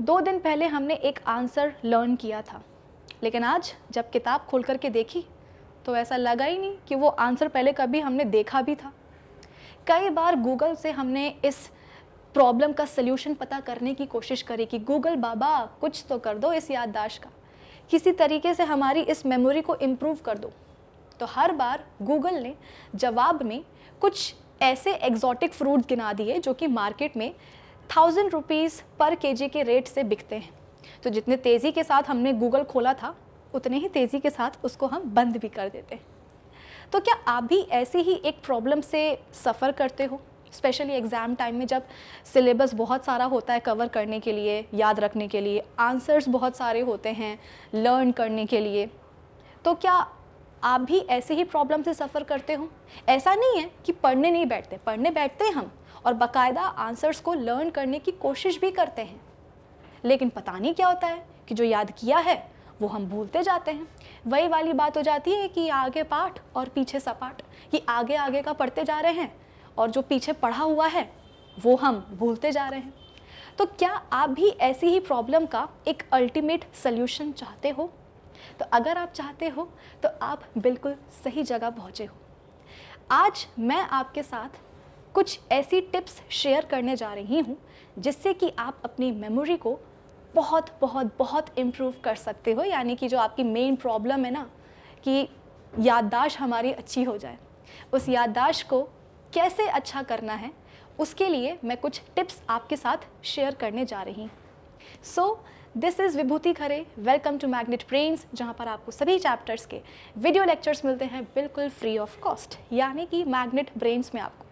दो दिन पहले हमने एक आंसर लर्न किया था लेकिन आज जब किताब खोल करके देखी तो ऐसा लगा ही नहीं कि वो आंसर पहले कभी हमने देखा भी था कई बार गूगल से हमने इस प्रॉब्लम का सल्यूशन पता करने की कोशिश करी कि गूगल बाबा कुछ तो कर दो इस याददाश्त का किसी तरीके से हमारी इस मेमोरी को इम्प्रूव कर दो तो हर बार गूगल ने जवाब में कुछ ऐसे एग्जॉटिक फ्रूट गिना दिए जो कि मार्केट में थाउजेंड रुपीज़ पर केजी के रेट से बिकते हैं तो जितने तेज़ी के साथ हमने गूगल खोला था उतने ही तेज़ी के साथ उसको हम बंद भी कर देते हैं तो क्या आप भी ऐसी ही एक प्रॉब्लम से सफ़र करते हो स्पेशली एग्ज़ाम टाइम में जब सिलेबस बहुत सारा होता है कवर करने के लिए याद रखने के लिए आंसर्स बहुत सारे होते हैं लर्न करने के लिए तो क्या आप भी ऐसे ही प्रॉब्लम से सफ़र करते हो ऐसा नहीं है कि पढ़ने नहीं बैठते पढ़ने बैठते हम और बाकायदा आंसर्स को लर्न करने की कोशिश भी करते हैं लेकिन पता नहीं क्या होता है कि जो याद किया है वो हम भूलते जाते हैं वही वाली बात हो जाती है कि आगे पाठ और पीछे सपाट कि आगे आगे का पढ़ते जा रहे हैं और जो पीछे पढ़ा हुआ है वो हम भूलते जा रहे हैं तो क्या आप भी ऐसी ही प्रॉब्लम का एक अल्टीमेट सल्यूशन चाहते हो तो अगर आप चाहते हो तो आप बिल्कुल सही जगह पहुँचे हो आज मैं आपके साथ कुछ ऐसी टिप्स शेयर करने जा रही हूँ जिससे कि आप अपनी मेमोरी को बहुत बहुत बहुत इम्प्रूव कर सकते हो यानी कि जो आपकी मेन प्रॉब्लम है ना कि याददाश्त हमारी अच्छी हो जाए उस याददाश्त को कैसे अच्छा करना है उसके लिए मैं कुछ टिप्स आपके साथ शेयर करने जा रही हूँ so this is Vibhuti Khare welcome to Magnet Brains जहाँ पर आपको सभी चैप्टर्स के वीडियो लेक्चर्स मिलते हैं बिल्कुल फ्री ऑफ कॉस्ट यानी कि मैग्नेट ब्रेन्स में आपको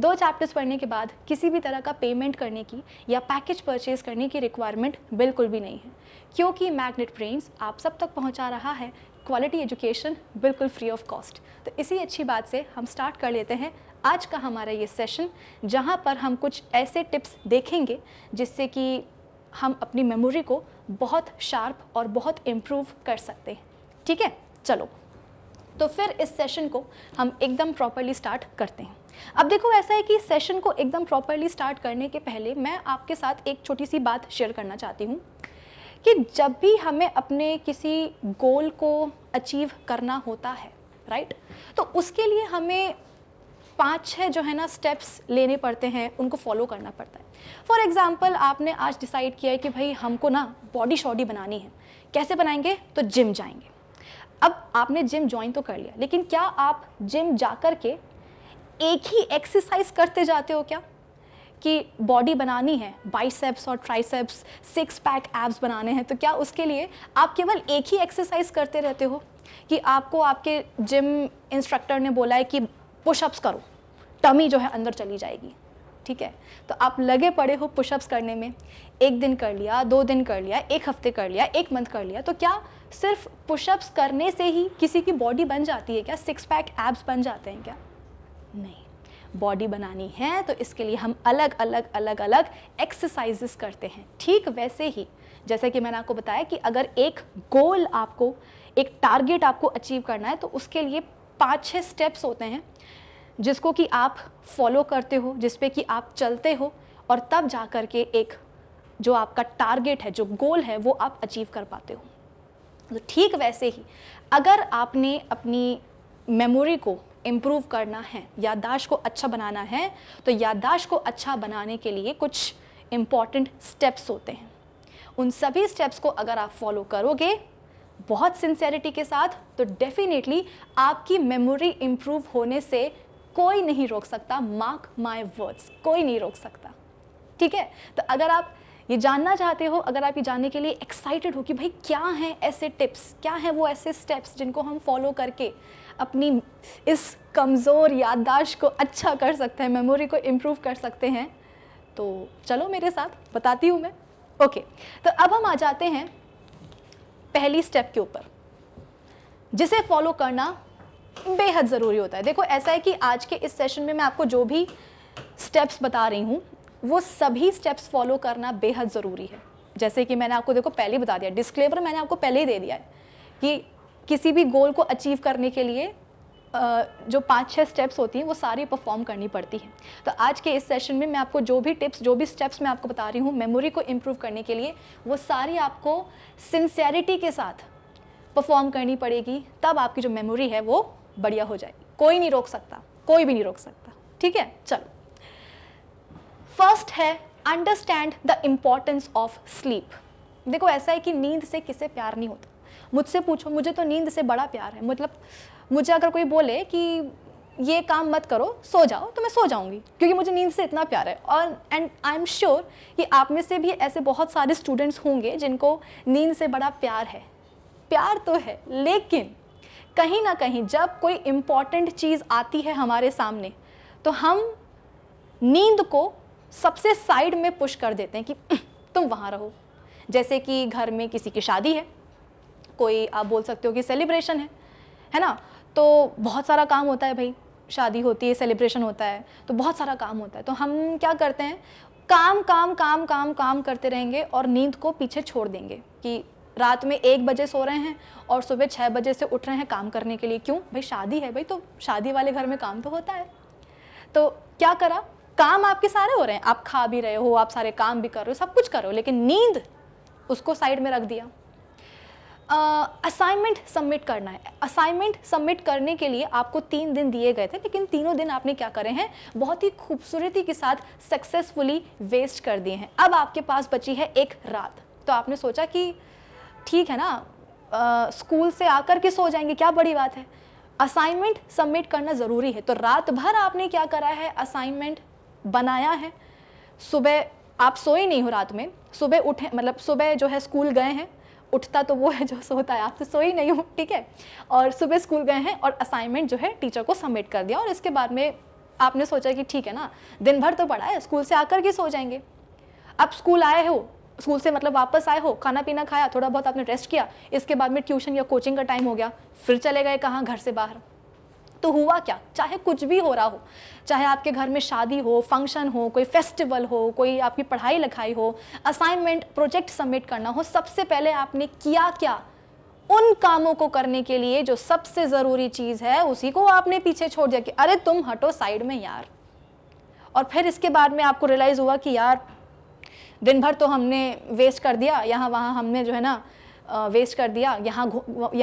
दो चैप्टर्स पढ़ने के बाद किसी भी तरह का पेमेंट करने की या पैकेज परचेज करने की रिक्वायरमेंट बिल्कुल भी नहीं है क्योंकि मैग्नेट ब्रेन्स आप सब तक पहुंचा रहा है क्वालिटी एजुकेशन बिल्कुल फ्री ऑफ कॉस्ट तो इसी अच्छी बात से हम स्टार्ट कर लेते हैं आज का हमारा ये सेशन जहाँ पर हम कुछ ऐसे टिप्स देखेंगे जिससे कि हम अपनी मेमोरी को बहुत शार्प और बहुत इम्प्रूव कर सकते हैं ठीक है चलो तो फिर इस सेशन को हम एकदम प्रॉपरली स्टार्ट करते हैं अब देखो ऐसा है कि सेशन को एकदम प्रॉपरली स्टार्ट करने के पहले मैं आपके साथ एक छोटी सी बात शेयर करना चाहती हूँ कि जब भी हमें अपने किसी गोल को अचीव करना होता है राइट तो उसके लिए हमें पांच छह जो है ना स्टेप्स लेने पड़ते हैं उनको फॉलो करना पड़ता है फॉर एग्ज़ाम्पल आपने आज डिसाइड किया है कि भाई हमको ना बॉडी शॉडी बनानी है कैसे बनाएंगे तो जिम जाएंगे अब आपने जिम ज्वाइन तो कर लिया लेकिन क्या आप जिम जाकर के एक ही एक्सरसाइज करते जाते हो क्या कि बॉडी बनानी है बाइसेप्स और ट्राइसेप्स सिक्स पैक एब्स बनाने हैं तो क्या उसके लिए आप केवल एक ही एक्सरसाइज करते रहते हो कि आपको आपके जिम इंस्ट्रक्टर ने बोला है कि पुशअप्स करो टमी जो है अंदर चली जाएगी ठीक है तो आप लगे पड़े हो पुशअप्स करने में एक दिन कर लिया दो दिन कर लिया एक हफ्ते कर लिया एक मंथ कर लिया तो क्या सिर्फ पुशअप्स करने से ही किसी की बॉडी बन जाती है क्या सिक्स पैक एब्स बन जाते हैं क्या नहीं बॉडी बनानी है तो इसके लिए हम अलग अलग अलग अलग एक्सरसाइजेस करते हैं ठीक वैसे ही जैसे कि मैंने आपको बताया कि अगर एक गोल आपको एक टारगेट आपको अचीव करना है तो उसके लिए पाँच छः स्टेप्स होते हैं जिसको कि आप फॉलो करते हो जिस पे कि आप चलते हो और तब जा कर के एक जो आपका टारगेट है जो गोल है वो आप अचीव कर पाते हो तो ठीक वैसे ही अगर आपने अपनी मेमोरी को इम्प्रूव करना है याददाश्त को अच्छा बनाना है तो याददाश्त को अच्छा बनाने के लिए कुछ इम्पॉर्टेंट स्टेप्स होते हैं उन सभी स्टेप्स को अगर आप फॉलो करोगे बहुत सिंसेरिटी के साथ तो डेफिनेटली आपकी मेमोरी इम्प्रूव होने से कोई नहीं रोक सकता मार्क माई वर्ड्स कोई नहीं रोक सकता ठीक है तो अगर आप ये जानना चाहते हो अगर आप ये जानने के लिए एक्साइटेड हो कि भाई क्या हैं ऐसे टिप्स क्या हैं वो ऐसे स्टेप्स जिनको हम फॉलो करके अपनी इस कमज़ोर याददाश्त को अच्छा कर सकते हैं मेमोरी को इम्प्रूव कर सकते हैं तो चलो मेरे साथ बताती हूँ मैं ओके तो अब हम आ जाते हैं पहली स्टेप के ऊपर जिसे फॉलो करना बेहद ज़रूरी होता है देखो ऐसा है कि आज के इस सेशन में मैं आपको जो भी स्टेप्स बता रही हूँ वो सभी स्टेप्स फॉलो करना बेहद ज़रूरी है जैसे कि मैंने आपको देखो पहले ही बता दिया डिस्क्लेमर मैंने आपको पहले ही दे दिया है कि किसी भी गोल को अचीव करने के लिए जो पाँच छः स्टेप्स होती हैं वो सारी परफॉर्म करनी पड़ती हैं तो आज के इस सेशन में मैं आपको जो भी टिप्स जो भी स्टेप्स मैं आपको बता रही हूँ मेमोरी को इम्प्रूव करने के लिए वो सारी आपको सिंसेरिटी के साथ परफॉर्म करनी पड़ेगी तब आपकी जो मेमोरी है वो बढ़िया हो जाएगी कोई नहीं रोक सकता कोई भी नहीं रोक सकता ठीक है चलो फर्स्ट है understand the importance of sleep देखो ऐसा है कि नींद से किसे प्यार नहीं होता मुझसे पूछो मुझे तो नींद से बड़ा प्यार है मतलब मुझे अगर कोई बोले कि ये काम मत करो सो जाओ तो मैं सो जाऊंगी क्योंकि मुझे नींद से इतना प्यार है और एंड आई एम श्योर कि आप में से भी ऐसे बहुत सारे स्टूडेंट्स होंगे जिनको नींद से बड़ा प्यार है प्यार तो है लेकिन कहीं ना कहीं जब कोई इम्पॉर्टेंट चीज़ आती है हमारे सामने तो हम नींद को सबसे साइड में पुश कर देते हैं कि तुम वहाँ रहो जैसे कि घर में किसी की शादी है कोई आप बोल सकते हो कि सेलिब्रेशन है है ना तो बहुत सारा काम होता है भाई शादी होती है सेलिब्रेशन होता है तो बहुत सारा काम होता है तो हम क्या करते हैं काम काम काम काम काम करते रहेंगे और नींद को पीछे छोड़ देंगे कि रात में एक बजे सो रहे हैं और सुबह छः बजे से उठ रहे हैं काम करने के लिए क्यों भाई शादी है भाई तो शादी वाले घर में काम तो होता है तो क्या करा काम आपके सारे हो रहे हैं आप खा भी रहे हो आप सारे काम भी कर रहे हो सब कुछ कर रहे हो लेकिन नींद उसको साइड में रख दिया असाइनमेंट uh, सबमिट करना है असाइनमेंट सबमिट करने के लिए आपको तीन दिन दिए गए थे लेकिन तीनों दिन आपने क्या करे हैं बहुत ही खूबसूरती के साथ सक्सेसफुली वेस्ट कर दिए हैं अब आपके पास बची है एक रात तो आपने सोचा कि ठीक है ना स्कूल स्कूल से आकर के सो जाएंगे क्या बड़ी बात है असाइनमेंट सबमिट करना ज़रूरी है तो रात भर आपने क्या करा है असाइनमेंट बनाया है सुबह आप सोए नहीं हो रात में सुबह उठे मतलब सुबह जो है स्कूल गए हैं उठता तो वो है जो सोता है आप तो सोई नहीं हो ठीक है और सुबह स्कूल गए हैं और असाइनमेंट जो है टीचर को सबमिट कर दिया और इसके बाद में आपने सोचा कि ठीक है ना दिन भर तो पढ़ा है स्कूल से आकर के सो जाएंगे आप स्कूल आए हो स्कूल से मतलब वापस आए हो खाना पीना खाया थोड़ा बहुत आपने रेस्ट किया इसके बाद में ट्यूशन या कोचिंग का टाइम हो गया फिर चले गए कहाँ घर से बाहर तो हुआ क्या चाहे कुछ भी हो रहा हो चाहे आपके घर में शादी हो फंक्शन हो कोई फेस्टिवल हो कोई आपकी पढ़ाई लिखाई हो असाइनमेंट प्रोजेक्ट सबमिट करना हो सबसे पहले आपने किया क्या उन कामों को करने के लिए जो सबसे ज़रूरी चीज़ है उसी को आपने पीछे छोड़ दिया कि अरे तुम हटो साइड में यार और फिर इसके बाद में आपको रियलाइज़ हुआ कि यार दिन भर तो हमने वेस्ट कर दिया यहाँ वहाँ हमने जो है ना वेस्ट कर दिया यहाँ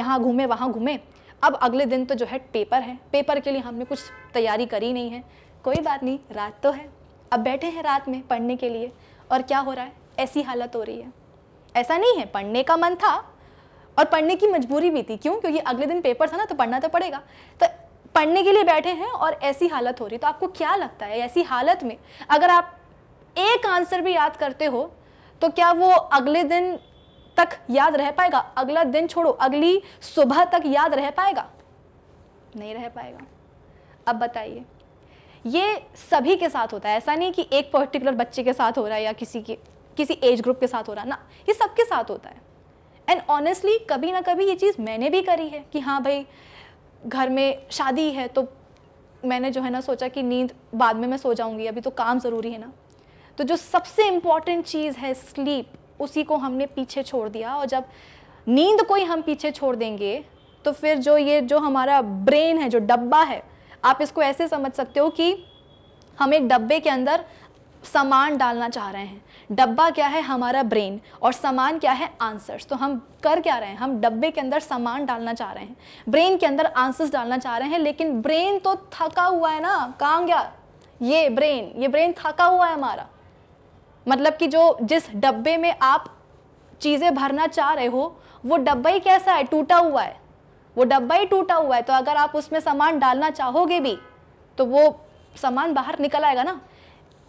यहाँ घूमे वहाँ घूमे अब अगले दिन तो जो है पेपर है पेपर के लिए हमने कुछ तैयारी करी नहीं है कोई बात नहीं रात तो है अब बैठे हैं रात में पढ़ने के लिए और क्या हो रहा है ऐसी हालत हो रही है ऐसा नहीं है पढ़ने का मन था और पढ़ने की मजबूरी भी थी क्यों क्योंकि अगले दिन पेपर था ना तो पढ़ना तो पड़ेगा तो पढ़ने के लिए बैठे हैं और ऐसी हालत हो रही तो आपको क्या लगता है ऐसी हालत में अगर आप एक आंसर भी याद करते हो तो क्या वो अगले दिन तक याद रह पाएगा अगला दिन छोड़ो अगली सुबह तक याद रह पाएगा नहीं रह पाएगा अब बताइए ये सभी के साथ होता है ऐसा नहीं कि एक पर्टिकुलर बच्चे के साथ हो रहा है या किसी के किसी एज ग्रुप के साथ हो रहा है ना ये सबके साथ होता है एंड ऑनेस्टली कभी ना कभी ये चीज़ मैंने भी करी है कि हाँ भाई घर में शादी है तो मैंने जो है ना सोचा कि नींद बाद में मैं सो जाऊँगी अभी तो काम ज़रूरी है ना तो जो सबसे इम्पॉर्टेंट चीज़ है स्लीप उसी को हमने पीछे छोड़ दिया और जब नींद को ही हम पीछे छोड़ देंगे तो फिर जो ये जो हमारा ब्रेन है जो डब्बा है आप इसको ऐसे समझ सकते हो कि हम एक डब्बे के अंदर सामान डालना चाह रहे हैं डब्बा क्या है हमारा ब्रेन और सामान क्या है आंसर्स तो हम कर क्या रहे हैं हम डब्बे के अंदर सामान डालना चाह रहे हैं ब्रेन के अंदर आंसर्स डालना चाह रहे हैं लेकिन ब्रेन तो थका हुआ है ना काम क्या ये ब्रेन ये ब्रेन थका हुआ है हमारा मतलब कि जो जिस डब्बे में आप चीज़ें भरना चाह रहे हो वो डब्बा ही कैसा है टूटा हुआ है वो डब्बा ही टूटा हुआ है तो अगर आप उसमें सामान डालना चाहोगे भी तो वो सामान बाहर निकल आएगा ना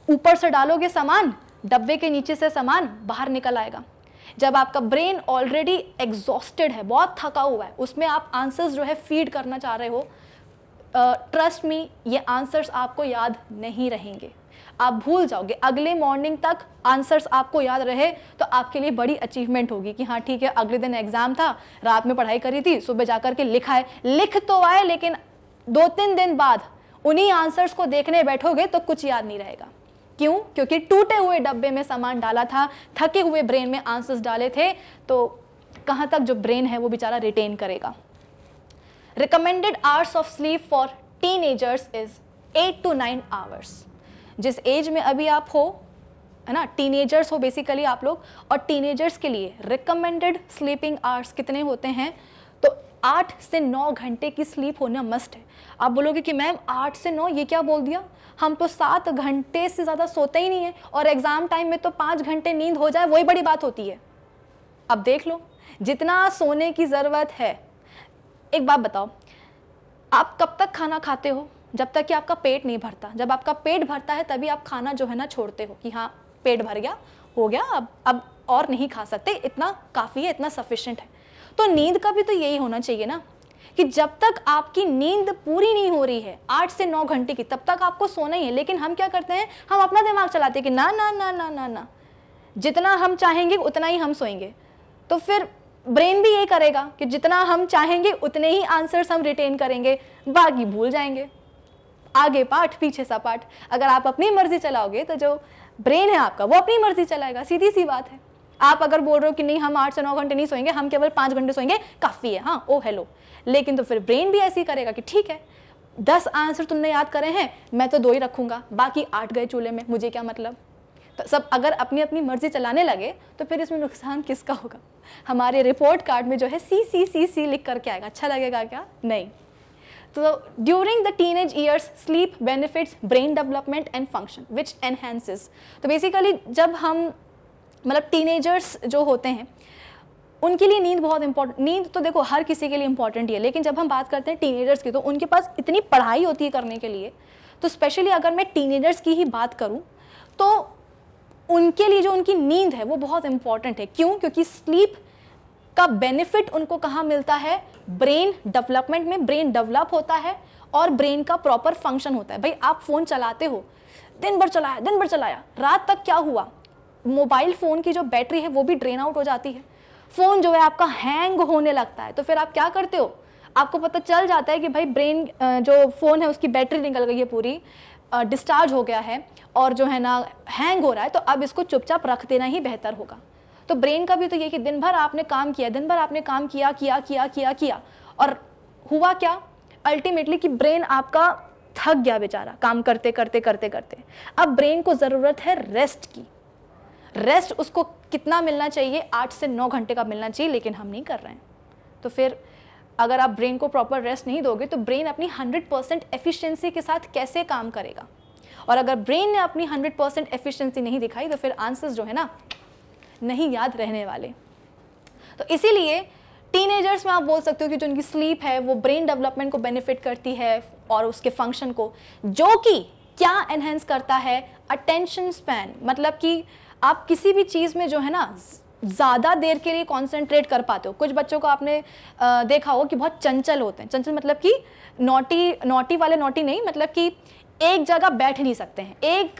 ऊपर से डालोगे सामान डब्बे के नीचे से सामान बाहर निकल आएगा जब आपका ब्रेन ऑलरेडी एग्जॉस्टेड है बहुत थका हुआ है उसमें आप आंसर्स जो है फीड करना चाह रहे हो ट्रस्ट uh, मी ये आंसर्स आपको याद नहीं रहेंगे आप भूल जाओगे अगले मॉर्निंग तक आंसर्स आपको याद रहे तो आपके लिए बड़ी अचीवमेंट होगी कि हाँ ठीक है अगले दिन एग्जाम था रात में पढ़ाई करी थी सुबह जाकर के लिखा है लिख तो आए लेकिन दो तीन दिन बाद उन्हीं आंसर्स को देखने बैठोगे तो कुछ याद नहीं रहेगा क्यों क्योंकि टूटे हुए डब्बे में सामान डाला था थके हुए ब्रेन में आंसर्स डाले थे तो कहाँ तक जो ब्रेन है वो बेचारा रिटेन करेगा recommended hours of sleep for teenagers is eight to nine hours जिस एज में अभी आप हो है ना टीनेजर्स हो बेसिकली आप लोग और टीनेजर्स के लिए रिकमेंडेड स्लीपिंग आवर्स कितने होते हैं तो आठ से नौ घंटे की स्लीप होना मस्ट है आप बोलोगे कि मैम आठ से नौ ये क्या बोल दिया हम तो सात घंटे से ज़्यादा सोते ही नहीं है और एग्ज़ाम टाइम में तो पाँच घंटे नींद हो जाए वही बड़ी बात होती है अब देख लो जितना सोने की ज़रूरत है एक बात बताओ आप कब तक खाना खाते हो जब तक कि आपका पेट नहीं भरता जब आपका पेट भरता है तभी आप खाना जो है ना छोड़ते हो कि हाँ पेट भर गया हो गया अब अब और नहीं खा सकते इतना काफ़ी है इतना सफिशेंट है तो नींद का भी तो यही होना चाहिए ना कि जब तक आपकी नींद पूरी नहीं हो रही है आठ से नौ घंटे की तब तक आपको सोना ही है लेकिन हम क्या करते हैं हम अपना दिमाग चलाते हैं कि ना ना ना ना ना ना जितना हम चाहेंगे उतना ही हम सोएंगे तो फिर ब्रेन भी ये करेगा कि जितना हम चाहेंगे उतने ही आंसर्स हम रिटेन करेंगे बाकी भूल जाएंगे आगे पाठ पीछे सा पाठ अगर आप अपनी मर्जी चलाओगे तो जो ब्रेन है आपका वो अपनी मर्जी चलाएगा सीधी सी बात है आप अगर बोल रहे हो कि नहीं हम आठ से नौ घंटे नहीं सोएंगे हम केवल पाँच घंटे सोएंगे काफ़ी है हाँ ओ हेलो लेकिन तो फिर ब्रेन भी ऐसे ही करेगा कि ठीक है दस आंसर तुमने याद करे हैं मैं तो दो ही रखूंगा बाकी आठ गए चूल्हे में मुझे क्या मतलब तो सब अगर अपनी अपनी मर्जी चलाने लगे तो फिर इसमें नुकसान किसका होगा हमारे रिपोर्ट कार्ड में जो है सी सी सी सी लिख करके आएगा अच्छा लगेगा क्या नहीं So during the teenage years, sleep benefits brain development and function, which enhances. तो basically जब हम मतलब teenagers जो होते हैं उनके लिए नींद बहुत इंपॉर्टेंट नींद तो देखो हर किसी के लिए इंपॉर्टेंट ही है लेकिन जब हम बात करते हैं टीनेजर्स की तो उनके पास इतनी पढ़ाई होती है करने के लिए तो स्पेशली अगर मैं टीनेजर्स की ही बात करूं तो उनके लिए जो उनकी नींद है वो बहुत इंपॉर्टेंट है क्यों क्योंकि स्लीप का बेनिफिट उनको कहाँ मिलता है ब्रेन डेवलपमेंट में ब्रेन डेवलप होता है और ब्रेन का प्रॉपर फंक्शन होता है भाई आप फ़ोन चलाते हो दिन भर चलाया दिन भर चलाया रात तक क्या हुआ मोबाइल फ़ोन की जो बैटरी है वो भी ड्रेन आउट हो जाती है फ़ोन जो है आपका हैंग होने लगता है तो फिर आप क्या करते हो आपको पता चल जाता है कि भाई ब्रेन जो फ़ोन है उसकी बैटरी निकल गई है पूरी डिस्चार्ज हो गया है और जो है ना हैंग हो रहा है तो अब इसको चुपचाप रख देना ही बेहतर होगा तो ब्रेन का भी तो ये कि दिन भर आपने काम किया दिन भर आपने काम किया किया किया किया किया और हुआ क्या अल्टीमेटली कि ब्रेन आपका थक गया बेचारा काम करते करते करते करते अब ब्रेन को ज़रूरत है रेस्ट की रेस्ट उसको कितना मिलना चाहिए आठ से नौ घंटे का मिलना चाहिए लेकिन हम नहीं कर रहे हैं तो फिर अगर आप ब्रेन को प्रॉपर रेस्ट नहीं दोगे तो ब्रेन अपनी हंड्रेड परसेंट एफिशियंसी के साथ कैसे काम करेगा और अगर ब्रेन ने अपनी हंड्रेड परसेंट एफिशियंसी नहीं दिखाई तो फिर आंसर्स जो है ना नहीं याद रहने वाले तो इसीलिए टीनेजर्स में आप बोल सकते हो कि जो उनकी स्लीप है वो ब्रेन डेवलपमेंट को बेनिफिट करती है और उसके फंक्शन को जो कि क्या एनहेंस करता है अटेंशन स्पैन मतलब कि आप किसी भी चीज़ में जो है ना ज़्यादा देर के लिए कंसंट्रेट कर पाते हो कुछ बच्चों को आपने आ, देखा हो कि बहुत चंचल होते हैं चंचल मतलब कि नोटी नोटी वाले नोटी नहीं मतलब कि एक जगह बैठ नहीं सकते हैं एक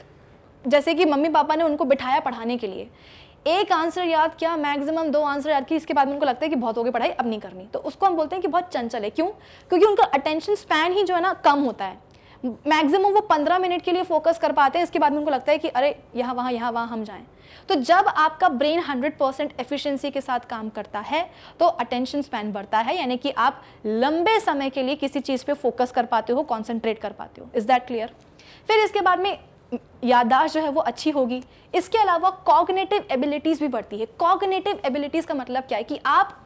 जैसे कि मम्मी पापा ने उनको बिठाया पढ़ाने के लिए एक आंसर याद किया मैक्सिमम दो आंसर याद किया इसके बाद में उनको लगता है कि बहुत हो गई पढ़ाई अब नहीं करनी तो उसको हम बोलते हैं कि बहुत चंचल है क्यों क्योंकि उनका अटेंशन स्पैन ही जो है ना कम होता है मैक्सिमम वो पंद्रह मिनट के लिए फोकस कर पाते हैं इसके बाद में उनको लगता है कि अरे यहाँ वहाँ यहाँ वहाँ हम जाएँ तो जब आपका ब्रेन 100 परसेंट एफिशिएंसी के साथ काम करता है तो अटेंशन स्पैन बढ़ता है यानी कि आप लंबे समय के लिए किसी चीज़ पे फोकस कर पाते हो कॉन्सेंट्रेट कर पाते हो इज़ दैट क्लियर फिर इसके बाद में यादाश्त जो है वो अच्छी होगी इसके अलावा कॉग्नेटिव एबिलिटीज़ भी बढ़ती है कॉग्नेटिव एबिलिटीज़ का मतलब क्या है कि आप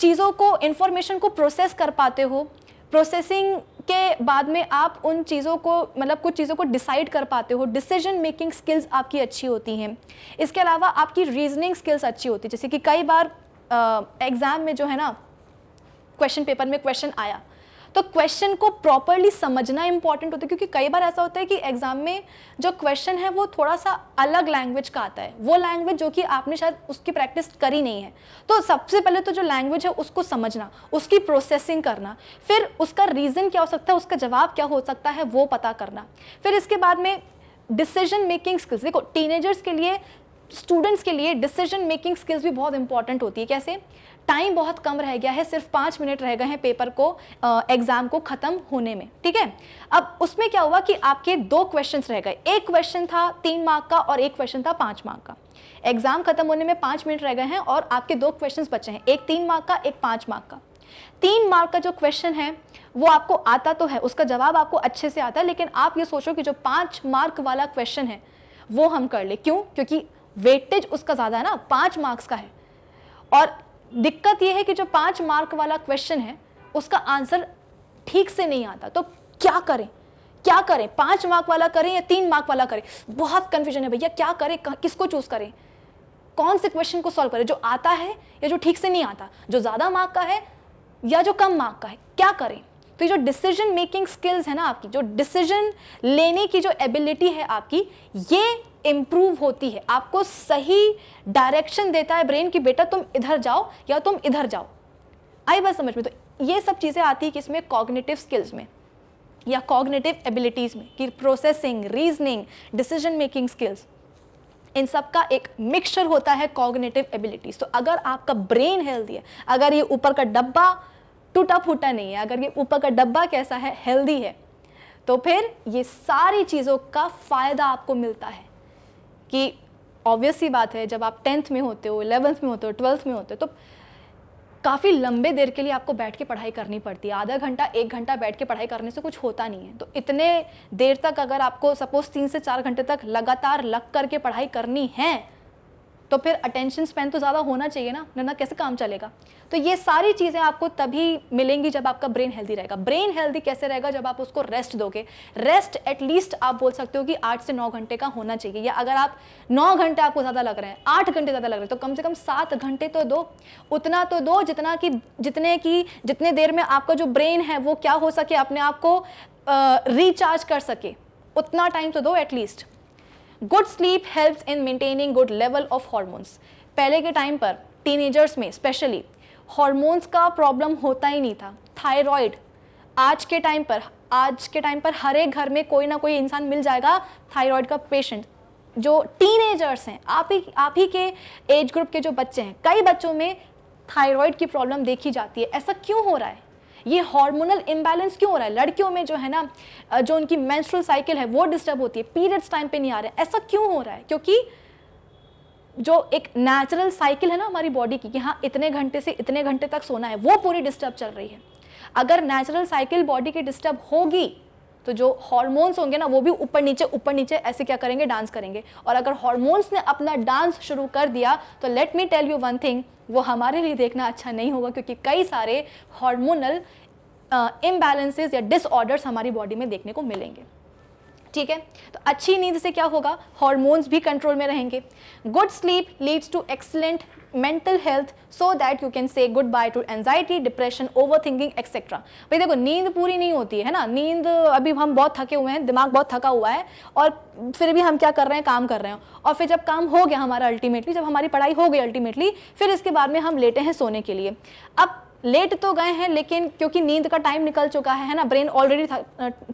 चीज़ों को इन्फॉर्मेशन को प्रोसेस कर पाते हो प्रोसेसिंग के बाद में आप उन चीज़ों को मतलब कुछ चीज़ों को डिसाइड कर पाते हो डिसीजन मेकिंग स्किल्स आपकी अच्छी होती हैं इसके अलावा आपकी रीजनिंग स्किल्स अच्छी होती है जैसे कि कई बार एग्ज़ाम में जो है ना क्वेश्चन पेपर में क्वेश्चन आया तो क्वेश्चन को प्रॉपरली समझना इंपॉर्टेंट होता है क्योंकि कई बार ऐसा होता है कि एग्जाम में जो क्वेश्चन है वो थोड़ा सा अलग लैंग्वेज का आता है वो लैंग्वेज जो कि आपने शायद उसकी प्रैक्टिस करी नहीं है तो सबसे पहले तो जो लैंग्वेज है उसको समझना उसकी प्रोसेसिंग करना फिर उसका रीज़न क्या हो सकता है उसका जवाब क्या हो सकता है वो पता करना फिर इसके बाद में डिसीजन मेकिंग स्किल्स देखो टीनेजर्स के लिए स्टूडेंट्स के लिए डिसीजन मेकिंग स्किल्स भी बहुत इंपॉर्टेंट होती है कैसे टाइम बहुत कम रह गया है सिर्फ पाँच मिनट रह गए हैं पेपर को एग्जाम को खत्म होने में ठीक है अब उसमें क्या हुआ कि आपके दो क्वेश्चन रह गए एक क्वेश्चन था तीन मार्क का और एक क्वेश्चन था पाँच मार्क का एग्जाम खत्म होने में पाँच मिनट रह गए हैं और आपके दो क्वेश्चन बचे हैं एक तीन मार्क का एक पाँच मार्क का तीन मार्क का जो क्वेश्चन है वो आपको आता तो है उसका जवाब आपको अच्छे से आता है लेकिन आप ये सोचो कि जो पाँच मार्क वाला क्वेश्चन है वो हम कर ले क्यों क्योंकि वेटेज उसका ज़्यादा है ना पाँच मार्क्स का है और दिक्कत यह है कि जो पाँच मार्क वाला क्वेश्चन है उसका आंसर ठीक से नहीं आता तो क्या करें क्या करें पाँच मार्क वाला करें या तीन मार्क वाला करें बहुत कन्फ्यूजन है भैया क्या करें किसको चूज करें कौन से क्वेश्चन को सॉल्व करें जो आता है या जो ठीक से नहीं आता जो ज़्यादा मार्क का है या जो कम मार्क का है क्या करें तो ये जो डिसीजन मेकिंग स्किल्स है ना आपकी जो डिसीजन लेने की जो एबिलिटी है आपकी ये इम्प्रूव होती है आपको सही डायरेक्शन देता है ब्रेन कि बेटा तुम इधर जाओ या तुम इधर जाओ आई बात समझ में तो ये सब चीज़ें आती है कि इसमें कॉग्निटिव स्किल्स में या कॉग्निटिव एबिलिटीज़ में कि processing reasoning decision making skills इन सब का एक मिक्सचर होता है कॉग्निटिव एबिलिटीज़ तो अगर आपका ब्रेन हेल्दी है अगर ये ऊपर का डब्बा टूटा फूटा नहीं है अगर ये ऊपर का डब्बा कैसा है हेल्दी है तो फिर ये सारी चीज़ों का फ़ायदा आपको मिलता है कि ऑब्वियस ही बात है जब आप टेंथ में होते हो इलेवंथ में होते हो ट्वेल्थ में होते हो तो काफ़ी लंबे देर के लिए आपको बैठ के पढ़ाई करनी पड़ती है आधा घंटा एक घंटा बैठ के पढ़ाई करने से कुछ होता नहीं है तो इतने देर तक अगर आपको सपोज़ तीन से चार घंटे तक लगातार लग करके पढ़ाई करनी है तो फिर अटेंशन स्पेन तो ज़्यादा होना चाहिए ना वरना कैसे काम चलेगा तो ये सारी चीज़ें आपको तभी मिलेंगी जब आपका ब्रेन हेल्दी रहेगा ब्रेन हेल्दी कैसे रहेगा जब आप उसको रेस्ट दोगे रेस्ट एटलीस्ट आप बोल सकते हो कि आठ से नौ घंटे का होना चाहिए या अगर आप नौ घंटे आपको ज़्यादा लग रहे हैं आठ घंटे ज़्यादा लग रहे हैं तो कम से कम सात घंटे तो दो उतना तो दो जितना कि जितने की जितने देर में आपका जो ब्रेन है वो क्या हो सके अपने आप को रिचार्ज कर सके उतना टाइम तो दो at least good sleep helps in maintaining good level of hormones पहले के टाइम पर टीनेजर्स में स्पेशली हॉर्मोन्स का प्रॉब्लम होता ही नहीं था थायराइड आज के टाइम पर आज के टाइम पर हर एक घर में कोई ना कोई इंसान मिल जाएगा थायराइड का पेशेंट जो टीनेजर्स हैं आप ही आप ही के एज ग्रुप के जो बच्चे हैं कई बच्चों में थायराइड की प्रॉब्लम देखी जाती है ऐसा क्यों हो रहा है ये हार्मोनल इम्बैलेंस क्यों हो रहा है लड़कियों में जो है ना जो उनकी मेंस्ट्रुअल साइकिल है वो डिस्टर्ब होती है पीरियड्स टाइम पे नहीं आ रहे ऐसा क्यों हो रहा है क्योंकि जो एक नेचुरल साइकिल है ना हमारी बॉडी की कि हाँ इतने घंटे से इतने घंटे तक सोना है वो पूरी डिस्टर्ब चल रही है अगर नेचुरल साइकिल बॉडी की डिस्टर्ब होगी तो जो हॉर्मोन्स होंगे ना वो भी ऊपर नीचे ऊपर नीचे ऐसे क्या करेंगे डांस करेंगे और अगर हॉर्मोन्स ने अपना डांस शुरू कर दिया तो let me tell you one thing वो हमारे लिए देखना अच्छा नहीं होगा क्योंकि कई सारे हॉर्मोनल इम्बैलेंसेज uh, या डिसऑर्डर्स हमारी बॉडी में देखने को मिलेंगे ठीक है तो अच्छी नींद से क्या होगा हॉर्मोन्स भी कंट्रोल में रहेंगे good sleep leads to excellent mental health so that you can say goodbye to anxiety depression overthinking etcetera भाई देखो नींद पूरी नहीं होती है ना नींद अभी हम बहुत थके हुए हैं दिमाग बहुत थका हुआ है और फिर भी हम क्या कर रहे हैं काम कर रहे हैं और फिर जब काम हो गया हमारा अल्टीमेटली जब हमारी पढ़ाई हो गई अल्टीमेटली फिर इसके बाद में हम लेटे हैं सोने के लिए अब लेट तो गए हैं लेकिन क्योंकि नींद का टाइम निकल चुका है है ना ब्रेन ऑलरेडी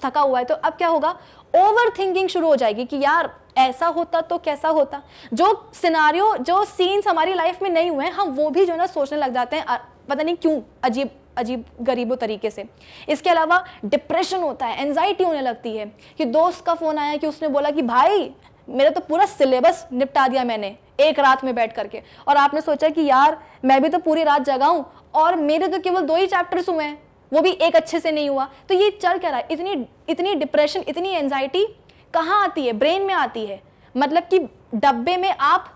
थका हुआ है तो अब क्या होगा ओवर थिंकिंग शुरू हो जाएगी कि यार ऐसा होता तो कैसा होता जो सिनारियो जो सीन्स हमारी लाइफ में नहीं हुए हैं हम वो भी जो है ना सोचने लग जाते हैं पता नहीं क्यों अजीब अजीब गरीबों तरीके से इसके अलावा डिप्रेशन होता है एनजाइटी होने लगती है कि दोस्त का फ़ोन आया कि उसने बोला कि भाई मेरा तो पूरा सिलेबस निपटा दिया मैंने एक रात में बैठ करके और आपने सोचा कि यार मैं भी तो पूरी रात जगा और मेरे तो केवल दो ही चैप्टर्स हुए हैं वो भी एक अच्छे से नहीं हुआ तो ये चल क्या रहा है इतनी इतनी डिप्रेशन इतनी एनजाइटी कहाँ आती है ब्रेन में आती है मतलब कि डब्बे में आप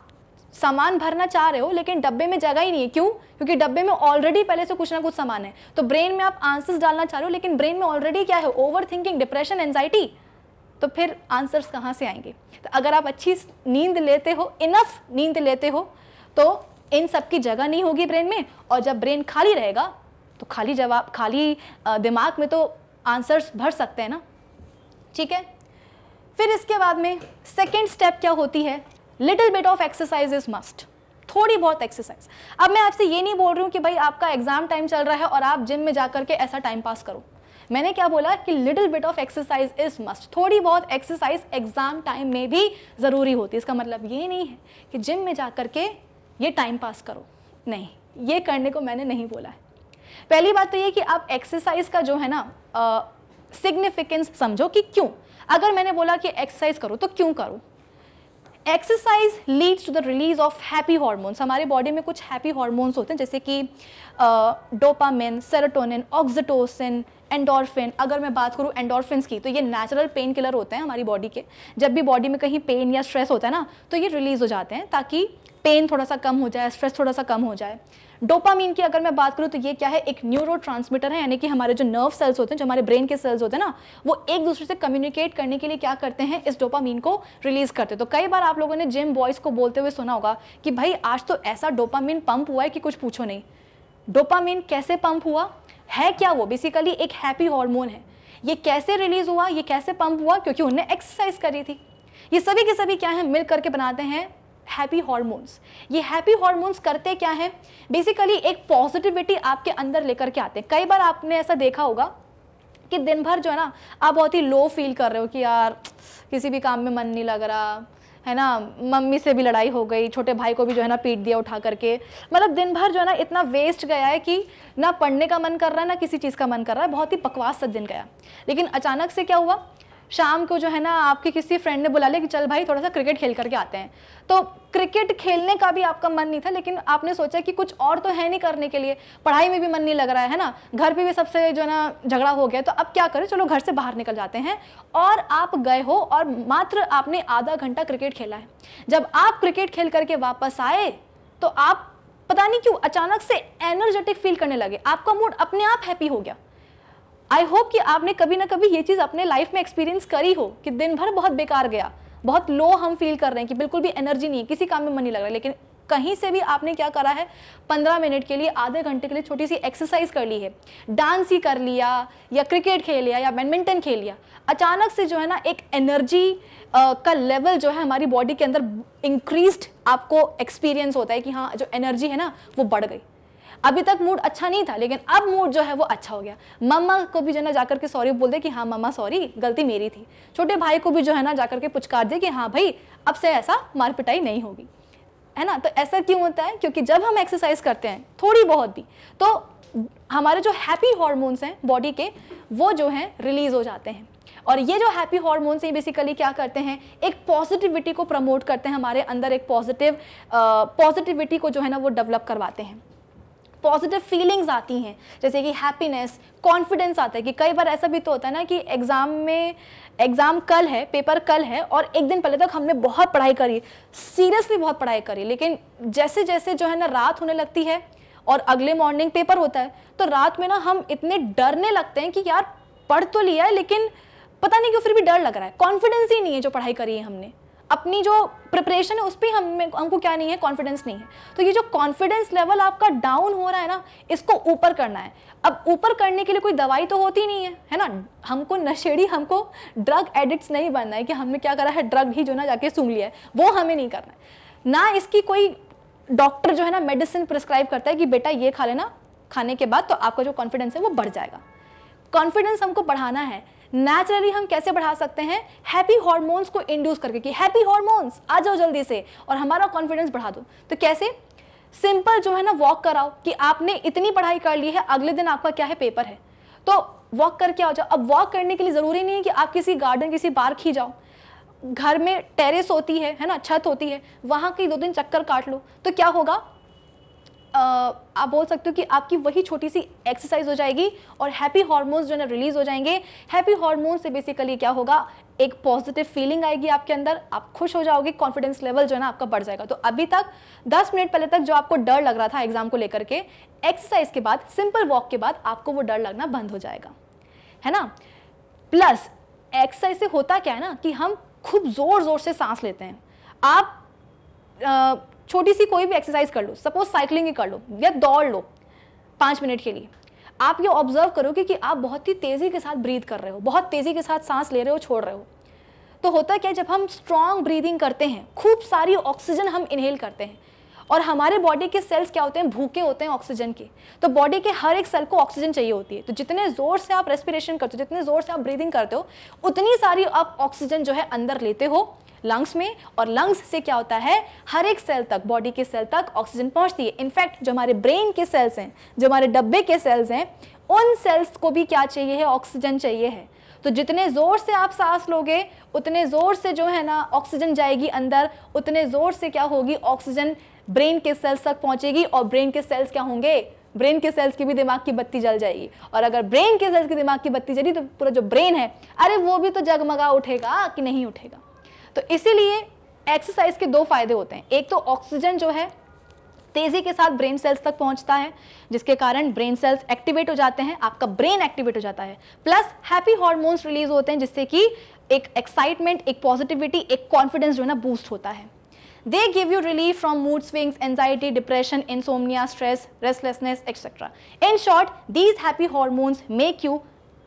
सामान भरना चाह रहे हो लेकिन डब्बे में जगह ही नहीं है क्यों क्योंकि डब्बे में ऑलरेडी पहले से कुछ ना कुछ सामान है तो ब्रेन में आप आंसर्स डालना चाह रहे हो लेकिन ब्रेन में ऑलरेडी क्या है ओवर थिंकिंग डिप्रेशन एनजाइटी तो फिर आंसर्स कहाँ से आएंगे तो अगर आप अच्छी नींद लेते हो इनफ नींद लेते हो तो इन सब की जगह नहीं होगी ब्रेन में और जब ब्रेन खाली रहेगा तो खाली जवाब खाली दिमाग में तो आंसर्स भर सकते हैं ना ठीक है फिर इसके बाद में सेकेंड स्टेप क्या होती है little bit of exercise is must थोड़ी बहुत एक्सरसाइज अब मैं आपसे ये नहीं बोल रही हूँ कि भाई आपका एग्जाम टाइम चल रहा है और आप जिम में जा के ऐसा टाइम पास करो मैंने क्या बोला कि little bit of exercise is must थोड़ी बहुत एक्सरसाइज एग्जाम टाइम में भी ज़रूरी होती है इसका मतलब ये नहीं है कि जिम में जा करके ये टाइम पास करो नहीं ये करने को मैंने नहीं बोला है पहली बात तो ये कि आप एक्सरसाइज का जो है ना सिग्निफिकेंस समझो कि क्यों अगर मैंने बोला कि एक्सरसाइज करो तो क्यों करो exercise leads to the release of happy hormones हमारे बॉडी में कुछ हैप्पी हार्मोन्स होते हैं जैसे कि डोपामिन सेरोटोनिन ऑक्सीटोसिन एंडोरफिन अगर मैं बात करूँ एंडोर्फिन की तो ये नेचुरल पेन किलर होते हैं हमारी बॉडी के जब भी बॉडी में कहीं पेन या स्ट्रेस होता है ना तो ये रिलीज़ हो जाते हैं ताकि पेन थोड़ा सा कम हो जाए स्ट्रेस थोड़ा सा कम हो जाए डोपामीन की अगर मैं बात करूँ तो ये क्या है एक न्यूरो है यानी कि हमारे जो नर्व सेल्स होते हैं जो हमारे ब्रेन के सेल्स होते हैं ना वो एक दूसरे से कम्युनिकेट करने के लिए क्या करते हैं इस डोपामीन को रिलीज करते हैं तो कई बार आप लोगों ने जिम बॉयज़ को बोलते हुए सुना होगा कि भाई आज तो ऐसा डोपामीन पंप हुआ है कि कुछ पूछो नहीं डोपामीन कैसे पंप हुआ है क्या वो बेसिकली एक हैप्पी हार्मोन है ये कैसे रिलीज हुआ ये कैसे पंप हुआ क्योंकि उन्होंने एक्सरसाइज करी थी ये सभी के सभी क्या है मिल करके बनाते हैं हैप्पी हॉर्मोन्स ये हैप्पी हॉर्मोन्स करते क्या हैं बेसिकली एक पॉजिटिविटी आपके अंदर लेकर के आते हैं कई बार आपने ऐसा देखा होगा कि दिन भर जो है ना आप बहुत ही लो फील कर रहे हो कि यार किसी भी काम में मन नहीं लग रहा है ना मम्मी से भी लड़ाई हो गई छोटे भाई को भी जो है ना पीट दिया उठा करके मतलब दिन भर जो है ना इतना वेस्ट गया है कि ना पढ़ने का मन कर रहा है ना किसी चीज़ का मन कर रहा है बहुत ही बकवास सा दिन गया लेकिन अचानक से क्या हुआ शाम को जो है ना आपके किसी फ्रेंड ने बुला लिया कि चल भाई थोड़ा सा क्रिकेट खेल करके आते हैं तो क्रिकेट खेलने का भी आपका मन नहीं था लेकिन आपने सोचा कि कुछ और तो है नहीं करने के लिए पढ़ाई में भी मन नहीं लग रहा है ना घर पे भी सबसे जो है ना झगड़ा हो गया तो अब क्या करें चलो घर से बाहर निकल जाते हैं और आप गए हो और मात्र आपने आधा घंटा क्रिकेट खेला है जब आप क्रिकेट खेल करके वापस आए तो आप पता नहीं क्यों अचानक से एनर्जेटिक फील करने लगे आपका मूड अपने आप हैप्पी हो गया आई होप कि आपने कभी ना कभी ये चीज़ अपने लाइफ में एक्सपीरियंस करी हो कि दिन भर बहुत बेकार गया बहुत लो हम फील कर रहे हैं कि बिल्कुल भी एनर्जी नहीं है किसी काम में मन नहीं लग रहा है लेकिन कहीं से भी आपने क्या करा है पंद्रह मिनट के लिए आधे घंटे के लिए छोटी सी एक्सरसाइज कर ली है डांस ही कर लिया या क्रिकेट खेल लिया या बैडमिंटन खेल लिया अचानक से जो है ना एक एनर्जी का लेवल जो है हमारी बॉडी के अंदर इंक्रीज्ड आपको एक्सपीरियंस होता है कि हाँ जो एनर्जी है ना वो बढ़ गई अभी तक मूड अच्छा नहीं था लेकिन अब मूड जो है वो अच्छा हो गया मम्मा को भी जो है ना जाकर के सॉरी बोल दे कि हाँ मम्मा सॉरी गलती मेरी थी छोटे भाई को भी जो है ना जाकर के पुचकार दे कि हाँ भाई अब से ऐसा मार पिटाई नहीं होगी है ना तो ऐसा क्यों होता है क्योंकि जब हम एक्सरसाइज करते हैं थोड़ी बहुत भी तो हमारे जो हैप्पी हॉर्मोन्स हैं बॉडी के वो जो हैं रिलीज़ हो जाते हैं और ये जो हैप्पी हॉर्मोन्स हैं बेसिकली क्या करते हैं एक पॉजिटिविटी को प्रमोट करते हैं हमारे अंदर एक पॉजिटिव पॉजिटिविटी को जो है ना वो डेवलप करवाते हैं पॉजिटिव फीलिंग्स आती हैं जैसे कि हैप्पीनेस कॉन्फिडेंस आता है कि कई बार ऐसा भी तो होता है ना कि एग्ज़ाम में एग्ज़ाम कल है पेपर कल है और एक दिन पहले तक हमने बहुत पढ़ाई करी सीरियसली बहुत पढ़ाई करी लेकिन जैसे जैसे जो है ना रात होने लगती है और अगले मॉर्निंग पेपर होता है तो रात में ना हम इतने डरने लगते हैं कि यार पढ़ तो लिया है लेकिन पता नहीं क्यों फिर भी डर लग रहा है कॉन्फिडेंस ही नहीं है जो पढ़ाई करी है हमने अपनी जो प्रिपरेशन है उस पर हमें हमको क्या नहीं है कॉन्फिडेंस नहीं है तो ये जो कॉन्फिडेंस लेवल आपका डाउन हो रहा है ना इसको ऊपर करना है अब ऊपर करने के लिए कोई दवाई तो होती नहीं है है ना हमको नशेड़ी हमको ड्रग एडिक्ट्स नहीं बनना है कि हमने क्या करा है ड्रग ही जो ना जाके सूंघ लिया है वो हमें नहीं करना है ना इसकी कोई डॉक्टर जो है ना मेडिसिन प्रिस्क्राइब करता है कि बेटा ये खा लेना खाने के बाद तो आपका जो कॉन्फिडेंस है वो बढ़ जाएगा कॉन्फिडेंस हमको बढ़ाना है नेचुरली हम कैसे बढ़ा सकते हैं हैप्पी हॉर्मोन्स को इंड्यूस करके कि हैप्पी हॉर्मोन्स आ जाओ जल्दी से और हमारा कॉन्फिडेंस बढ़ा दो तो कैसे सिंपल जो है ना वॉक कराओ कि आपने इतनी पढ़ाई कर ली है अगले दिन आपका क्या है पेपर है तो वॉक करके आ जाओ अब वॉक करने के लिए ज़रूरी नहीं है कि आप किसी गार्डन किसी पार्क ही जाओ घर में टेरेस होती है है ना छत होती है वहाँ की दो दिन चक्कर काट लो तो क्या होगा आप बोल सकते हो कि आपकी वही छोटी सी एक्सरसाइज हो जाएगी और हैप्पी हार्मोन्स जो है ना रिलीज हो जाएंगे हैप्पी हार्मोन्स से बेसिकली क्या होगा एक पॉजिटिव फीलिंग आएगी आपके अंदर आप खुश हो जाओगे कॉन्फिडेंस लेवल जो है ना आपका बढ़ जाएगा तो अभी तक 10 मिनट पहले तक जो आपको डर लग रहा था एग्जाम को लेकर के एक्सरसाइज के बाद सिंपल वॉक के बाद आपको वो डर लगना बंद हो जाएगा है ना प्लस एक्सरसाइज से होता क्या है ना कि हम खूब ज़ोर ज़ोर से सांस लेते हैं आप छोटी सी कोई भी एक्सरसाइज कर लो सपोज साइकिलिंग ही कर लो या दौड़ लो पाँच मिनट के लिए आप ये ऑब्जर्व करोगे कि आप बहुत ही तेज़ी के साथ ब्रीद कर रहे हो बहुत तेज़ी के साथ सांस ले रहे हो छोड़ रहे हो तो होता क्या जब हम स्ट्रॉन्ग ब्रीदिंग करते हैं खूब सारी ऑक्सीजन हम इनहेल करते हैं और हमारे बॉडी के सेल्स क्या होते हैं भूखे होते हैं ऑक्सीजन के तो बॉडी के हर एक सेल को ऑक्सीजन चाहिए होती है तो जितने जोर से आप रेस्पिरेशन करते हो जितने जोर से आप ब्रीदिंग करते हो उतनी सारी आप ऑक्सीजन जो है अंदर लेते हो लंग्स में और लंग्स से क्या होता है हर एक सेल तक बॉडी के सेल तक ऑक्सीजन पहुंचती है इनफैक्ट जो हमारे ब्रेन के सेल्स हैं जो हमारे डब्बे के सेल्स हैं उन सेल्स को भी क्या चाहिए है ऑक्सीजन चाहिए है तो जितने ज़ोर से आप सांस लोगे उतने ज़ोर से जो है ना ऑक्सीजन जाएगी अंदर उतने ज़ोर से क्या होगी ऑक्सीजन ब्रेन के सेल्स तक पहुंचेगी और ब्रेन के सेल्स क्या होंगे ब्रेन के सेल्स की भी दिमाग की बत्ती जल जाएगी और अगर ब्रेन के सेल्स की दिमाग की बत्ती जली तो पूरा जो ब्रेन है अरे वो भी तो जगमगा उठेगा कि नहीं उठेगा तो इसीलिए एक्सरसाइज के दो फायदे होते हैं एक तो ऑक्सीजन जो है तेजी के साथ ब्रेन सेल्स तक पहुंचता है जिसके कारण ब्रेन सेल्स एक्टिवेट हो जाते हैं आपका ब्रेन एक्टिवेट हो जाता है प्लस हैप्पी हॉर्मोन्स रिलीज होते हैं जिससे कि एक एक्साइटमेंट एक पॉजिटिविटी एक कॉन्फिडेंस जो है ना बूस्ट होता है They give you relief from mood swings, anxiety, depression, insomnia, stress, restlessness, etc. In short, these happy hormones make you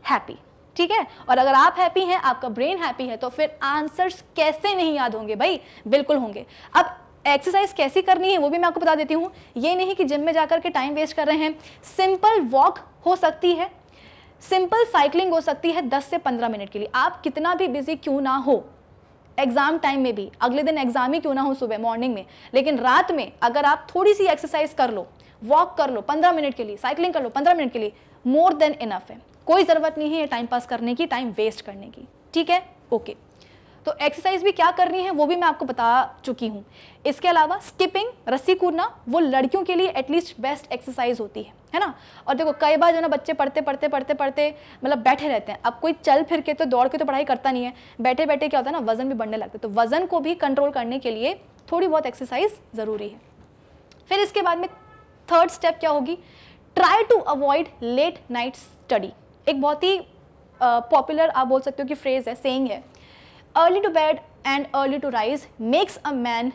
happy. ठीक है और अगर आप हैप्पी हैं आपका ब्रेन हैप्पी है तो फिर आंसर्स कैसे नहीं याद होंगे भाई बिल्कुल होंगे अब एक्सरसाइज कैसी करनी है वो भी मैं आपको बता देती हूँ ये नहीं कि जिम में जाकर के टाइम वेस्ट कर रहे हैं सिंपल वॉक हो सकती है सिंपल साइकिलिंग हो सकती है 10 से 15 मिनट के लिए आप कितना भी बिजी क्यों ना हो एग्जाम टाइम में भी अगले दिन एग्जाम ही क्यों ना हो सुबह मॉर्निंग में लेकिन रात में अगर आप थोड़ी सी एक्सरसाइज कर लो वॉक कर लो पंद्रह मिनट के लिए साइकिलिंग कर लो पंद्रह मिनट के लिए मोर देन इनफ है कोई ज़रूरत नहीं है टाइम पास करने की टाइम वेस्ट करने की ठीक है ओके okay. तो एक्सरसाइज भी क्या करनी है वो भी मैं आपको बता चुकी हूँ इसके अलावा स्किपिंग रस्सी कूदना वो लड़कियों के लिए एटलीस्ट बेस्ट एक्सरसाइज होती है है ना और देखो कई बार जो ना बच्चे पढ़ते पढ़ते पढ़ते पढ़ते मतलब बैठे रहते हैं अब कोई चल फिर के तो दौड़ के तो पढ़ाई करता नहीं है बैठे बैठे क्या होता है ना वजन भी बढ़ने लगता है तो वजन को भी कंट्रोल करने के लिए थोड़ी बहुत एक्सरसाइज ज़रूरी है फिर इसके बाद में थर्ड स्टेप क्या होगी try to avoid late night study एक बहुत ही पॉपुलर आप बोल सकते हो कि फ्रेज है सेइंग है early to bed and early to rise makes a man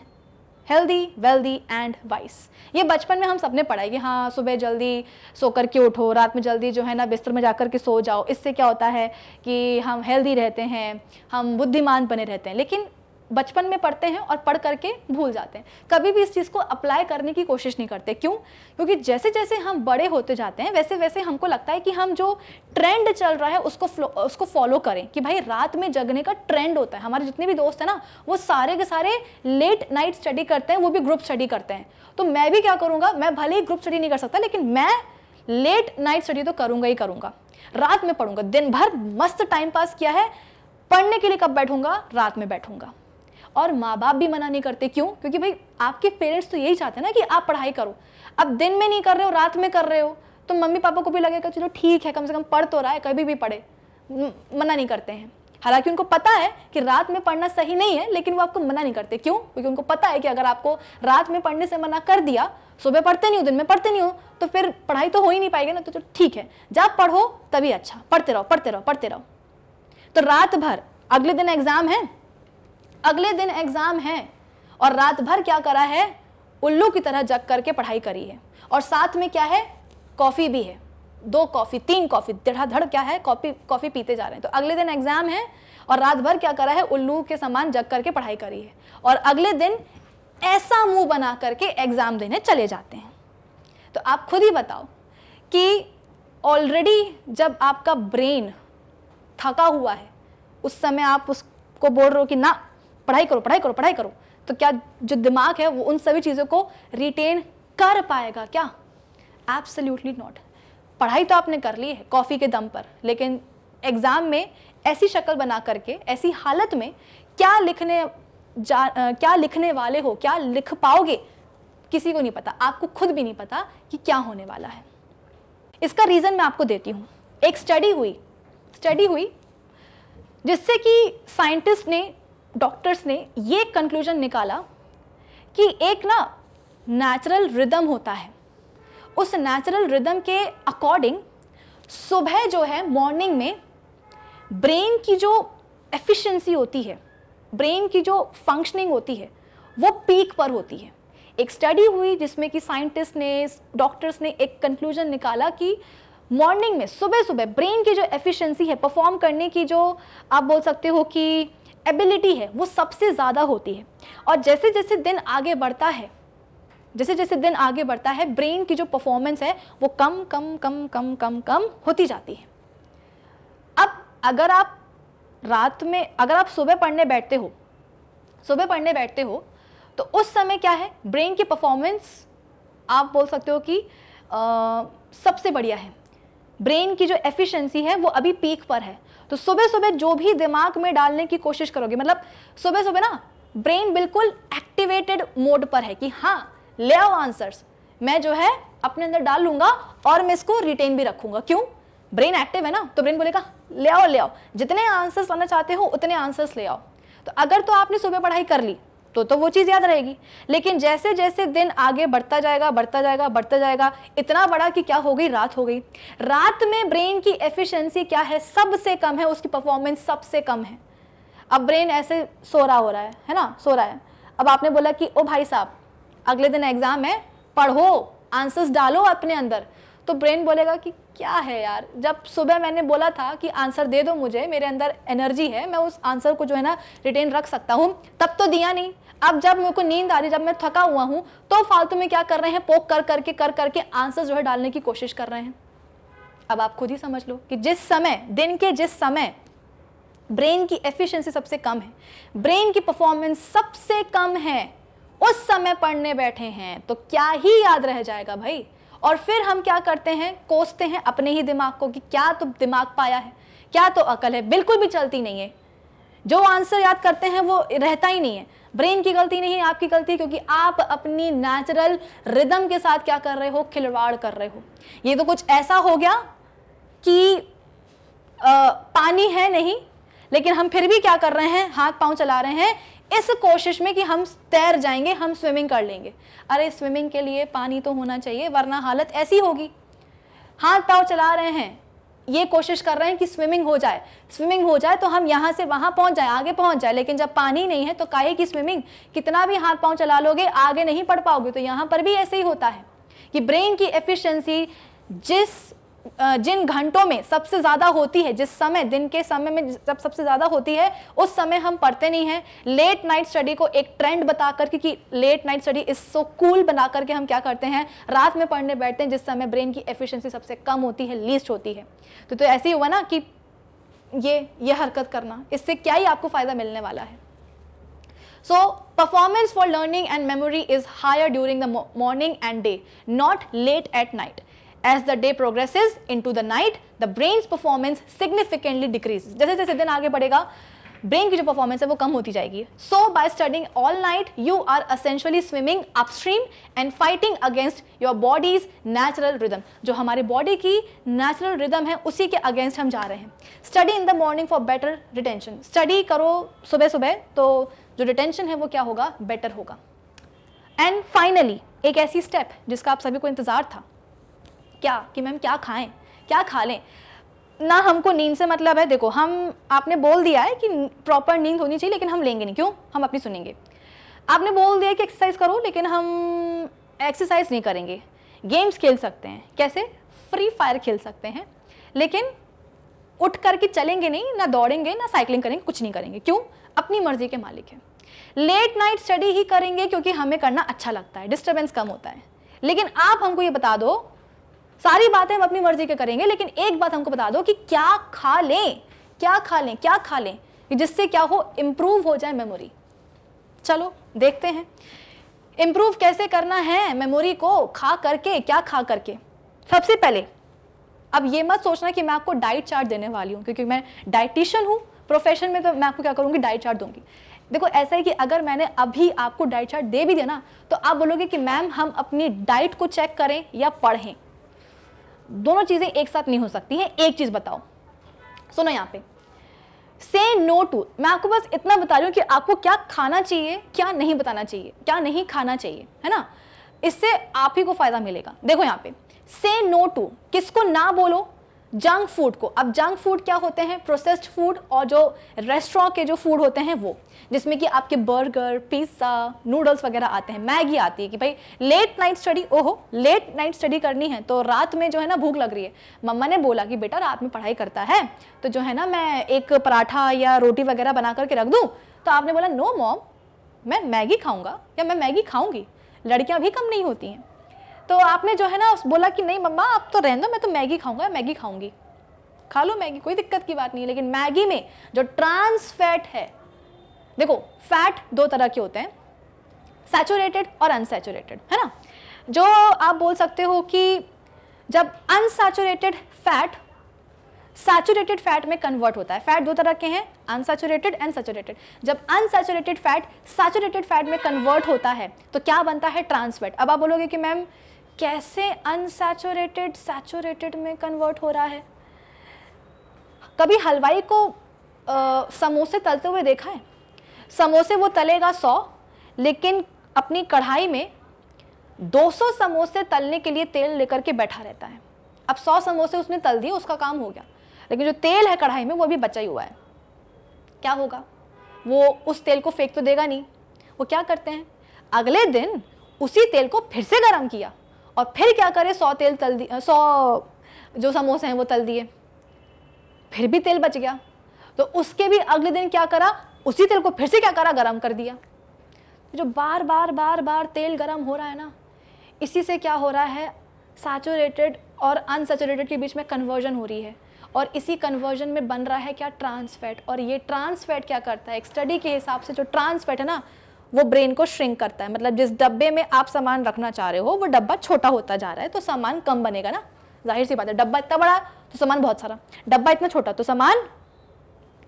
healthy wealthy and wise ये बचपन में हम सबने पढ़ा है कि हाँ सुबह जल्दी सो कर के उठो रात में जल्दी जो है ना बिस्तर में जा कर के सो जाओ इससे क्या होता है कि हम हेल्दी रहते हैं हम बुद्धिमान बने रहते हैं लेकिन बचपन में पढ़ते हैं और पढ़ करके भूल जाते हैं कभी भी इस चीज़ को अप्लाई करने की कोशिश नहीं करते क्यों क्योंकि जैसे जैसे हम बड़े होते जाते हैं वैसे वैसे हमको लगता है कि हम जो ट्रेंड चल रहा है उसको उसको फॉलो करें कि भाई रात में जगने का ट्रेंड होता है हमारे जितने भी दोस्त हैं ना वो सारे के सारे लेट नाइट स्टडी करते हैं वो भी ग्रुप स्टडी करते हैं तो मैं भी क्या करूँगा मैं भले ही ग्रुप स्टडी नहीं कर सकता लेकिन मैं लेट नाइट स्टडी तो करूँगा ही करूँगा रात में पढ़ूंगा दिन भर मस्त टाइम पास किया है पढ़ने के लिए कब बैठूंगा रात में बैठूंगा और माँ बाप भी मना नहीं करते क्यों क्योंकि भाई आपके पेरेंट्स तो यही चाहते हैं ना कि आप पढ़ाई करो अब दिन में नहीं कर रहे हो रात में कर रहे हो तो मम्मी पापा को भी लगेगा चलो ठीक है कम से कम पढ़ तो रहा है कभी भी पढ़े मना नहीं करते हैं हालांकि उनको पता है कि रात में पढ़ना सही नहीं है लेकिन वो आपको मना नहीं करते क्यों क्योंकि उनको पता है कि अगर आपको रात में पढ़ने से मना कर दिया सुबह पढ़ते नहीं हो दिन में पढ़ते नहीं हो तो फिर पढ़ाई तो हो ही नहीं पाएगी ना तो चलो ठीक है जब पढ़ो तभी अच्छा पढ़ते रहो पढ़ते रहो पढ़ते रहो तो रात भर अगले दिन एग्जाम है अगले दिन एग्ज़ाम है और रात भर क्या करा है उल्लू की तरह जग करके पढ़ाई करी है और साथ में क्या है कॉफ़ी भी है दो कॉफ़ी तीन कॉफ़ी धड़ाधड़ क्या है कॉफ़ी कॉफ़ी पीते जा रहे हैं तो अगले दिन एग्ज़ाम है और रात भर क्या करा है उल्लू के समान जग करके पढ़ाई करी है और अगले दिन ऐसा मुंह बना करके एग्ज़ाम देने चले जाते हैं तो आप खुद ही बताओ कि ऑलरेडी जब आपका ब्रेन थका हुआ है उस समय आप उसको बोल रहे हो कि ना पढ़ाई करो पढ़ाई करो पढ़ाई करो तो क्या जो दिमाग है वो उन सभी चीज़ों को रिटेन कर पाएगा क्या एब्सल्यूटली नॉट पढ़ाई तो आपने कर ली है कॉफ़ी के दम पर लेकिन एग्ज़ाम में ऐसी शक्ल बना करके ऐसी हालत में क्या लिखने जा क्या लिखने वाले हो क्या लिख पाओगे किसी को नहीं पता आपको खुद भी नहीं पता कि क्या होने वाला है इसका रीज़न मैं आपको देती हूँ एक स्टडी हुई स्टडी हुई जिससे कि साइंटिस्ट ने डॉक्टर्स ने ये कंक्लूजन निकाला कि एक ना नेचुरल रिदम होता है उस नेचुरल रिदम के अकॉर्डिंग सुबह जो है मॉर्निंग में ब्रेन की जो एफिशिएंसी होती है ब्रेन की जो फंक्शनिंग होती है वो पीक पर होती है एक स्टडी हुई जिसमें कि साइंटिस्ट ने डॉक्टर्स ने एक कंक्लूजन निकाला कि मॉर्निंग में सुबह सुबह ब्रेन की जो एफिशिएंसी है परफॉर्म करने की जो आप बोल सकते हो कि एबिलिटी है वो सबसे ज़्यादा होती है और जैसे जैसे दिन आगे बढ़ता है जैसे जैसे दिन आगे बढ़ता है ब्रेन की जो परफॉर्मेंस है वो कम कम कम कम कम कम होती जाती है अब अगर आप रात में अगर आप सुबह पढ़ने बैठते हो सुबह पढ़ने बैठते हो तो उस समय क्या है ब्रेन की परफॉर्मेंस आप बोल सकते हो कि आ, सबसे बढ़िया है ब्रेन की जो एफिशिएंसी है वो अभी पीक पर है तो सुबह सुबह जो भी दिमाग में डालने की कोशिश करोगे मतलब सुबह सुबह ना ब्रेन बिल्कुल एक्टिवेटेड मोड पर है कि हाँ ले आओ आंसर्स मैं जो है अपने अंदर डाल लूंगा और मैं इसको रिटेन भी रखूंगा क्यों ब्रेन एक्टिव है ना तो ब्रेन बोलेगा ले आओ ले आओ जितने आंसर्स लाना चाहते हो उतने आंसर्स ले आओ तो अगर तो आपने सुबह पढ़ाई कर ली तो तो वो चीज़ याद रहेगी लेकिन जैसे जैसे दिन आगे बढ़ता जाएगा बढ़ता जाएगा बढ़ता जाएगा इतना बड़ा कि क्या हो गई रात हो गई रात में ब्रेन की एफिशिएंसी क्या है सबसे कम है उसकी परफॉर्मेंस सबसे कम है अब ब्रेन ऐसे सो रहा हो रहा है है ना सो रहा है अब आपने बोला कि ओ भाई साहब अगले दिन एग्ज़ाम है पढ़ो आंसर्स डालो अपने अंदर तो ब्रेन बोलेगा कि क्या है यार जब सुबह मैंने बोला था कि आंसर दे दो मुझे मेरे अंदर एनर्जी है मैं उस आंसर को जो है ना रिटेन रख सकता हूँ तब तो दिया नहीं अब जब मेरे को नींद आ रही जब मैं थका हुआ हूँ तो फालतू में क्या कर रहे हैं पोक कर करके कर करके कर आंसर जो है डालने की कोशिश कर रहे हैं अब आप खुद ही समझ लो कि जिस समय दिन के जिस समय ब्रेन की एफिशिएंसी सबसे कम है ब्रेन की परफॉर्मेंस सबसे कम है उस समय पढ़ने बैठे हैं तो क्या ही याद रह जाएगा भाई और फिर हम क्या करते हैं कोसते हैं अपने ही दिमाग को कि क्या तो दिमाग पाया है क्या तो अकल है बिल्कुल भी चलती नहीं है जो आंसर याद करते हैं वो रहता ही नहीं है ब्रेन की गलती नहीं है आपकी गलती क्योंकि आप अपनी नेचुरल रिदम के साथ क्या कर रहे हो खिलवाड़ कर रहे हो ये तो कुछ ऐसा हो गया कि आ, पानी है नहीं लेकिन हम फिर भी क्या कर रहे हैं हाथ पांव चला रहे हैं इस कोशिश में कि हम तैर जाएंगे हम स्विमिंग कर लेंगे अरे स्विमिंग के लिए पानी तो होना चाहिए वरना हालत ऐसी होगी हाथ पाँव चला रहे हैं ये कोशिश कर रहे हैं कि स्विमिंग हो जाए स्विमिंग हो जाए तो हम यहाँ से वहाँ पहुँच जाए आगे पहुँच जाए लेकिन जब पानी नहीं है तो काहे की स्विमिंग कितना भी हाथ पाँव चला लोगे आगे नहीं पढ़ पाओगे तो यहाँ पर भी ऐसे ही होता है कि ब्रेन की एफिशिएंसी जिस जिन घंटों में सबसे ज़्यादा होती है जिस समय दिन के समय में जब सबसे ज़्यादा होती है उस समय हम पढ़ते नहीं हैं लेट नाइट स्टडी को एक ट्रेंड बता करके कि late night study is so cool बना करके हम क्या करते हैं रात में पढ़ने बैठते हैं जिस समय ब्रेन की एफिशिएंसी सबसे कम होती है लीस्ट होती है तो, तो ऐसे ही हुआ ना कि ये ये हरकत करना इससे क्या ही आपको फ़ायदा मिलने वाला है so performance for learning and memory is higher during the morning and day not late at night as the day progress into the night the brain performance significantly decrease जैसे जैसे दिन आगे बढ़ेगा ब्रेन की जो performance है वो कम होती जाएगी so by studying all night you are essentially swimming upstream and fighting against your body's natural rhythm जो हमारे बॉडी की नेचुरल रिदम है उसी के अगेंस्ट हम जा रहे हैं study in the morning for better retention study करो सुबह सुबह तो जो रिटेंशन है वो क्या होगा बेटर होगा एंड फाइनली एक ऐसी स्टेप जिसका आप सभी को इंतजार था क्या कि मैम क्या खाएं क्या खा लें ना हमको नींद से मतलब है देखो हम आपने बोल दिया है कि प्रॉपर नींद होनी चाहिए लेकिन हम लेंगे नहीं क्यों हम अपनी सुनेंगे आपने बोल दिया कि एक्सरसाइज करो लेकिन हम एक्सरसाइज नहीं करेंगे गेम्स खेल सकते हैं कैसे फ्री फायर खेल सकते हैं लेकिन उठ करके चलेंगे नहीं ना दौड़ेंगे ना साइकिलिंग करेंगे कुछ नहीं करेंगे क्यों अपनी मर्जी के मालिक हैं लेट नाइट स्टडी ही करेंगे क्योंकि हमें करना अच्छा लगता है डिस्टर्बेंस कम होता है लेकिन आप हमको ये बता दो सारी बातें हम अपनी मर्जी के करेंगे लेकिन एक बात हमको बता दो कि क्या खा लें क्या खा लें क्या खा लें जिससे क्या हो इम्प्रूव हो जाए मेमोरी चलो देखते हैं इम्प्रूव कैसे करना है मेमोरी को खा करके क्या खा करके सबसे पहले अब ये मत सोचना कि मैं आपको डाइट चार्ट देने वाली हूँ क्योंकि मैं डाइटिशियन हूँ प्रोफेशन में तो मैं आपको क्या करूँगी डाइट चार्ट दूंगी देखो ऐसा है कि अगर मैंने अभी आपको डाइट चार्ट दे भी दिया ना तो आप बोलोगे कि मैम हम अपनी डाइट को चेक करें या पढ़ें दोनों चीज़ें एक साथ नहीं हो सकती है एक चीज़ बताओ सुनो यहाँ पे से नो टू मैं आपको बस इतना बता रही हूँ कि आपको क्या खाना चाहिए क्या नहीं बताना चाहिए क्या नहीं खाना चाहिए है ना इससे आप ही को फ़ायदा मिलेगा देखो यहाँ पे से नो टू किसको ना बोलो जंक फूड को अब जंक फूड क्या होते हैं प्रोसेस्ड फूड और जो रेस्टोरेंट के जो फूड होते हैं वो जिसमें कि आपके बर्गर पिज्ज़ा नूडल्स वगैरह आते हैं मैगी आती है कि भाई लेट नाइट स्टडी ओहो लेट नाइट स्टडी करनी है तो रात में जो है ना भूख लग रही है मम्मा ने बोला कि बेटा रात में पढ़ाई करता है तो जो है ना मैं एक पराठा या रोटी वगैरह बना करके रख दूँ तो आपने बोला नो मॉम मैं मैगी खाऊंगा या मैं मैगी खाऊंगी लड़कियाँ भी कम नहीं होती हैं तो आपने जो है ना बोला कि नहीं मम्मा आप तो रहने दो मैं तो मैगी खाऊंगा मैगी खाऊंगी खा लो मैगी कोई दिक्कत की बात नहीं है लेकिन मैगी में जो ट्रांस फैट है देखो फैट दो तरह के होते हैं सैचुरेटेड और अनसेचुरेटेड है ना जो आप बोल सकते हो कि जब अनसेचुरेटेड फैट सैचुरेटेड फैट में कन्वर्ट होता है फैट दो तरह के हैं अनसेचुरेटेड एंड सैचुरेटेड जब अनसेचुरेटेड फैट सैचुरेटेड फैट में कन्वर्ट होता है तो क्या बनता है ट्रांस फैट अब आप बोलोगे कि मैम कैसे अनसेचुरेटेड सैचुरेटेड में कन्वर्ट हो रहा है कभी हलवाई को आ, समोसे तलते हुए देखा है समोसे वो तलेगा सौ लेकिन अपनी कढ़ाई में 200 समोसे तलने के लिए तेल लेकर के बैठा रहता है अब 100 समोसे उसने तल दिए उसका काम हो गया लेकिन जो तेल है कढ़ाई में वो अभी बचा ही हुआ है क्या होगा वो उस तेल को फेंक तो देगा नहीं वो क्या करते हैं अगले दिन उसी तेल को फिर से गर्म किया और फिर क्या करें सौ तेल तल दिए सौ जो समोसे हैं वो तल दिए फिर भी तेल बच गया तो उसके भी अगले दिन क्या करा उसी तेल को फिर से क्या करा गर्म कर दिया तो जो बार बार बार बार तेल गर्म हो रहा है ना इसी से क्या हो रहा है सैचुरेटेड और अनसेचुरेटेड के बीच में कन्वर्जन हो रही है और इसी कन्वर्जन में बन रहा है क्या ट्रांसफैट और ये ट्रांसफैट क्या करता है एक स्टडी के हिसाब से जो ट्रांसफैट है ना वो ब्रेन को श्रिंक करता है मतलब जिस डब्बे में आप सामान रखना चाह रहे हो वो डब्बा छोटा होता जा रहा है तो सामान कम बनेगा ना जाहिर सी बात है डब्बा इतना बड़ा तो सामान बहुत सारा डब्बा इतना छोटा तो सामान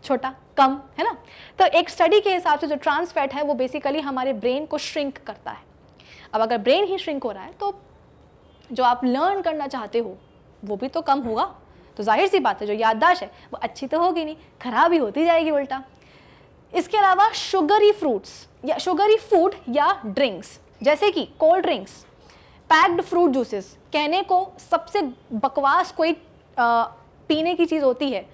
छोटा कम है ना तो एक स्टडी के हिसाब से जो ट्रांस फैट है वो बेसिकली हमारे ब्रेन को श्रिंक करता है अब अगर ब्रेन ही श्रिंक हो रहा है तो जो आप लर्न करना चाहते हो वो भी तो कम होगा तो जाहिर सी बात है जो याददाश्त है वो अच्छी तो होगी नहीं खराब ही होती जाएगी उल्टा इसके अलावा शुगरी फ्रूट्स या शुगरी फूड या ड्रिंक्स जैसे कि cold drinks packed fruit juices कहने को सबसे बकवास कोई आ, पीने की चीज़ होती है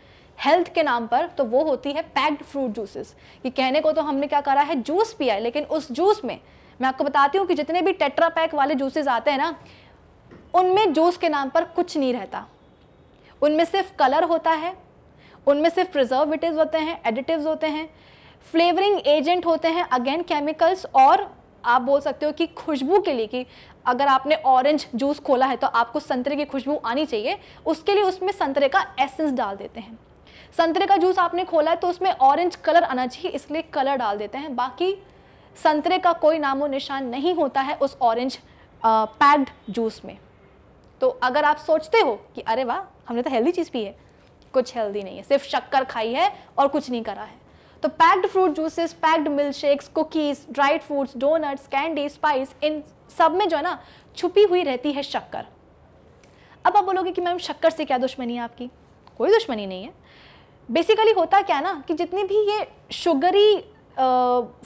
हेल्थ के नाम पर तो वो होती है पैक्ड फ्रूट जूसेस ये कहने को तो हमने क्या करा है जूस पिया है लेकिन उस जूस में मैं आपको बताती हूँ कि जितने भी टेट्रा पैक वाले जूसेस आते हैं ना उनमें जूस के नाम पर कुछ नहीं रहता उनमें सिर्फ कलर होता है उनमें सिर्फ प्रिजर्वेटिव होते हैं एडिटिव्स होते हैं फ्लेवरिंग एजेंट होते हैं अगेन केमिकल्स और आप बोल सकते हो कि खुशबू के लिए कि अगर आपने ऑरेंज जूस खोला है तो आपको संतरे की खुशबू आनी चाहिए उसके लिए उसमें संतरे का एसेंस डाल देते हैं संतरे का जूस आपने खोला है तो उसमें ऑरेंज कलर आना चाहिए इसलिए कलर डाल देते हैं बाकी संतरे का कोई नामो निशान नहीं होता है उस ऑरेंज पैक्ड जूस में तो अगर आप सोचते हो कि अरे वाह हमने तो हेल्दी चीज़ पी है कुछ हेल्दी नहीं है सिर्फ शक्कर खाई है और कुछ नहीं करा है तो packed fruit juices packed milk shakes cookies dried fruits donuts candy spice इन सब में जो है ना छुपी हुई रहती है शक्कर अब आप बोलोगे कि मैम शक्कर से क्या दुश्मनी है आपकी कोई दुश्मनी नहीं है बेसिकली होता क्या ना कि जितने भी ये शुगरी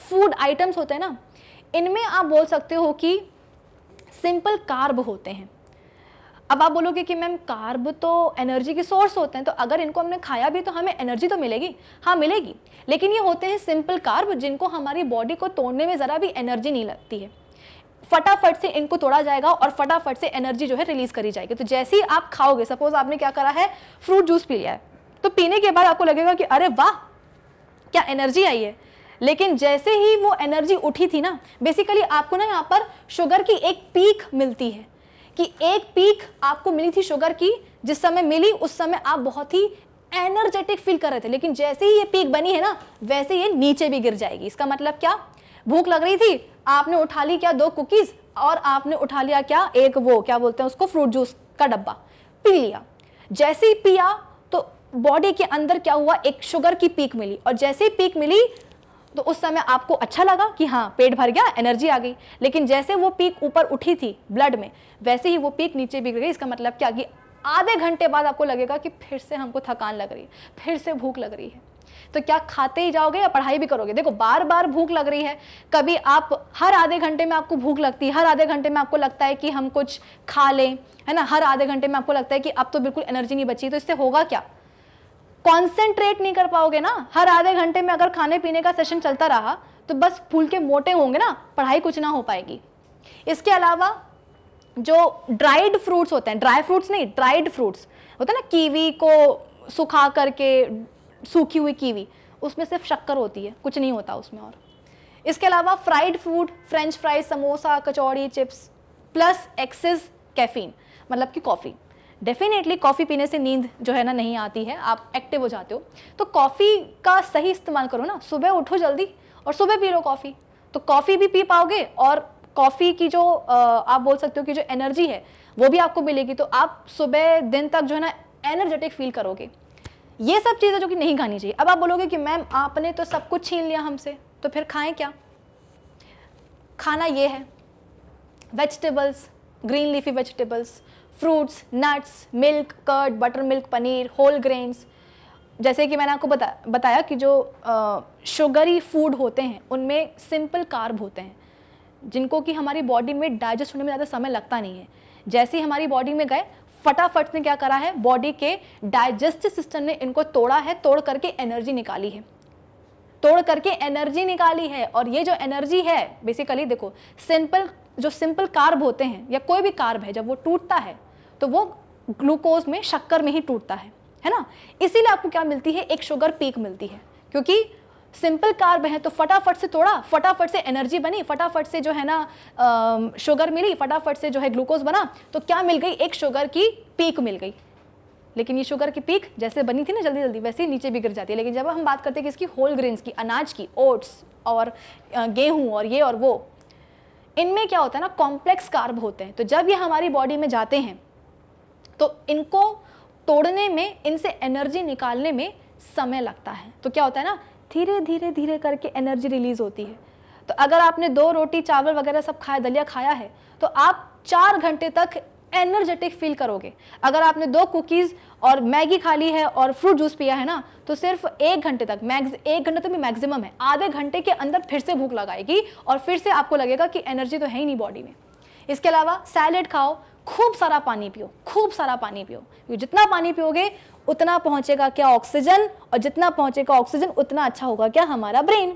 फूड आइटम्स होते हैं ना इनमें आप बोल सकते हो कि सिंपल कार्ब होते हैं अब आप बोलोगे कि मैम कार्ब तो एनर्जी के सोर्स होते हैं तो अगर इनको हमने खाया भी तो हमें एनर्जी तो मिलेगी हाँ मिलेगी लेकिन ये होते हैं सिंपल कार्ब जिनको हमारी बॉडी को तोड़ने में ज़रा भी एनर्जी नहीं लगती है फटाफट से इनको तोड़ा जाएगा और फटाफट से एनर्जी जो है रिलीज करी जाएगी तो जैसे ही आप खाओगे सपोज आपने क्या करा है फ्रूट जूस पी लिया है तो पीने के बाद आपको लगेगा कि अरे वाह क्या एनर्जी आई है लेकिन जैसे ही वो एनर्जी उठी थी ना बेसिकली आपको ना यहाँ पर शुगर की एक पीक मिलती है कि एक पीक आपको मिली थी शुगर की जिस समय मिली उस समय आप बहुत ही एनर्जेटिक फील कर रहे थे लेकिन जैसे ही ये पीक बनी है ना वैसे ये नीचे भी गिर जाएगी इसका मतलब क्या भूख लग रही थी आपने उठा ली क्या दो कुकीज और आपने उठा लिया क्या एक वो क्या बोलते हैं उसको फ्रूट जूस का डब्बा पी लिया जैसे ही पिया तो बॉडी के अंदर क्या हुआ एक शुगर की पीक मिली और जैसे ही पीक मिली तो उस समय आपको अच्छा लगा कि हाँ पेट भर गया एनर्जी आ गई लेकिन जैसे वो पीक ऊपर उठी थी ब्लड में वैसे ही वो पीक नीचे भी गई इसका मतलब क्या कि आधे घंटे बाद आपको लगेगा कि फिर से हमको थकान लग रही है फिर से भूख लग रही है तो क्या खाते ही जाओगे या पढ़ाई भी करोगे देखो बार बार भूख लग रही है कभी आप हर आधे घंटे में आपको भूख लगती है हर आधे घंटे में आपको लगता है कि हम कुछ खा लें है ना हर आधे घंटे में आपको लगता है कि अब तो बिल्कुल एनर्जी नहीं बची तो इससे होगा क्या कॉन्सेंट्रेट नहीं कर पाओगे ना हर आधे घंटे में अगर खाने पीने का सेशन चलता रहा तो बस फूल के मोटे होंगे ना पढ़ाई कुछ ना हो पाएगी इसके अलावा जो ड्राइड फ्रूट्स होते हैं ड्राई फ्रूट्स नहीं ड्राइड फ्रूट्स होते हैं ना कीवी को सुखा करके सूखी हुई कीवी उसमें सिर्फ शक्कर होती है कुछ नहीं होता उसमें और इसके अलावा fried food french fries samosa kachori chips plus excess caffeine मतलब कि कॉफ़ी डेफिनेटली कॉफ़ी पीने से नींद जो है ना नहीं आती है आप एक्टिव हो जाते हो तो कॉफ़ी का सही इस्तेमाल करो ना सुबह उठो जल्दी और सुबह पी लो कॉफ़ी तो कॉफ़ी भी पी पाओगे और कॉफ़ी की जो आप बोल सकते हो कि जो एनर्जी है वो भी आपको मिलेगी तो आप सुबह दिन तक जो है ना एनर्जेटिक फील करोगे ये सब चीज़ें जो कि नहीं खानी चाहिए अब आप बोलोगे कि मैम आपने तो सब कुछ छीन लिया हमसे तो फिर खाएं क्या खाना ये है vegetables green leafy vegetables fruits nuts milk curd butter milk paneer whole grains जैसे कि मैंने आपको बता बताया कि जो शुगरी फूड होते हैं उनमें सिंपल कार्ब होते हैं जिनको कि हमारी बॉडी में डाइजेस्ट होने में ज़्यादा समय लगता नहीं है जैसे ही हमारी बॉडी में गए फटाफट ने क्या करा है बॉडी के डाइजेस्टिव सिस्टम ने इनको तोड़ा है तोड़ करके एनर्जी निकाली है तोड़ करके एनर्जी निकाली है और ये जो एनर्जी है बेसिकली देखो सिंपल जो सिंपल कार्ब होते हैं या कोई भी कार्ब है जब वो टूटता है तो वो ग्लूकोज में शक्कर में ही टूटता है है ना इसीलिए आपको क्या मिलती है एक शुगर पीक मिलती है क्योंकि सिंपल कार्ब है तो फटाफट से तोड़ा फटाफट से एनर्जी बनी फटाफट से जो है ना शुगर मिली फटाफट से जो है ग्लूकोज बना तो क्या मिल गई एक शुगर की पीक मिल गई लेकिन ये शुगर की पीक जैसे बनी थी ना जल्दी जल्दी वैसे ही नीचे भी गिर जाती है लेकिन जब हम बात करते हैं कि इसकी होल ग्रेन्स की अनाज की ओट्स और गेहूँ और ये और वो इनमें क्या होता है ना कॉम्प्लेक्स कार्ब होते हैं तो जब ये हमारी बॉडी में जाते हैं तो इनको तोड़ने में इनसे एनर्जी निकालने में समय लगता है तो क्या होता है ना धीरे धीरे धीरे करके एनर्जी रिलीज होती है तो अगर आपने दो रोटी चावल वगैरह सब खाया दलिया खाया है तो आप चार घंटे तक एनर्जेटिक फील करोगे अगर आपने दो कुकीज़ और मैगी खा ली है और फ्रूट जूस पिया है ना तो सिर्फ एक घंटे तक मैक्स एक घंटे तक तो भी मैक्सिमम है आधे घंटे के अंदर फिर से भूख लगाएगी और फिर से आपको लगेगा कि एनर्जी तो है ही नहीं बॉडी में इसके अलावा सैलेड खाओ खूब सारा पानी पियो खूब सारा पानी पियो जितना पानी पियोगे उतना पहुंचेगा क्या ऑक्सीजन और जितना पहुंचेगा ऑक्सीजन उतना अच्छा होगा क्या हमारा ब्रेन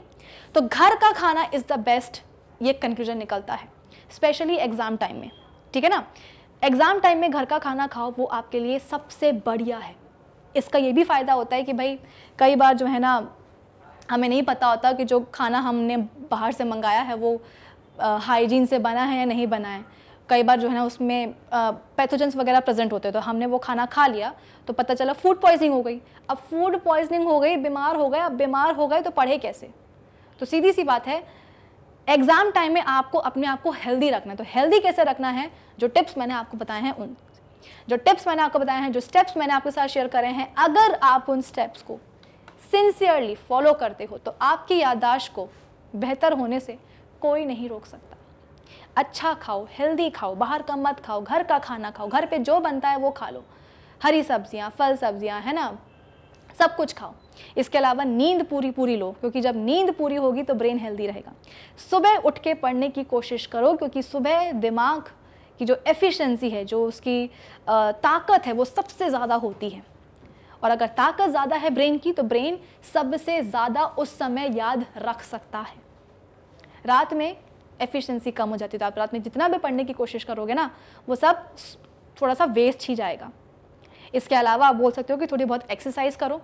तो घर का खाना इज़ द बेस्ट ये कंक्लूजन निकलता है स्पेशली एग्ज़ाम टाइम में ठीक है ना एग्ज़ाम टाइम में घर का खाना खाओ वो आपके लिए सबसे बढ़िया है इसका ये भी फ़ायदा होता है कि भाई कई बार जो है ना हमें नहीं पता होता कि जो खाना हमने बाहर से मंगाया है वो हाइजीन से बना है या नहीं बना है कई बार जो है ना उसमें पैथोजेंस वगैरह प्रेजेंट होते हैं तो हमने वो खाना खा लिया तो पता चला फूड पॉइजनिंग हो गई अब फूड पॉइजनिंग हो गई बीमार हो गए अब बीमार हो गए तो पढ़े कैसे तो सीधी सी बात है एग्ज़ाम टाइम में आपको अपने आप को हेल्दी रखना है तो हेल्दी कैसे रखना है जो टिप्स मैंने आपको बताए हैं उन जो टिप्स मैंने आपको बताए हैं जो स्टेप्स मैंने आपके साथ शेयर करे हैं अगर आप उन स्टेप्स को सिंसियरली फॉलो करते हो तो आपकी याददाश्त को बेहतर होने से कोई नहीं रोक सकता अच्छा खाओ हेल्दी खाओ बाहर का मत खाओ घर का खाना खाओ घर पे जो बनता है वो खा लो हरी सब्जियाँ फल सब्जियाँ है ना सब कुछ खाओ इसके अलावा नींद पूरी पूरी लो क्योंकि जब नींद पूरी होगी तो ब्रेन हेल्दी रहेगा सुबह उठ के पढ़ने की कोशिश करो क्योंकि सुबह दिमाग की जो एफिशिएंसी है जो उसकी ताकत है वो सबसे ज़्यादा होती है और अगर ताकत ज़्यादा है ब्रेन की तो ब्रेन सबसे ज़्यादा उस समय याद रख सकता है रात में एफिशिएंसी कम हो जाती है तो आप रात में जितना भी पढ़ने की कोशिश करोगे ना वो सब थोड़ा सा वेस्ट ही जाएगा इसके अलावा आप बोल सकते हो कि थोड़ी बहुत एक्सरसाइज करो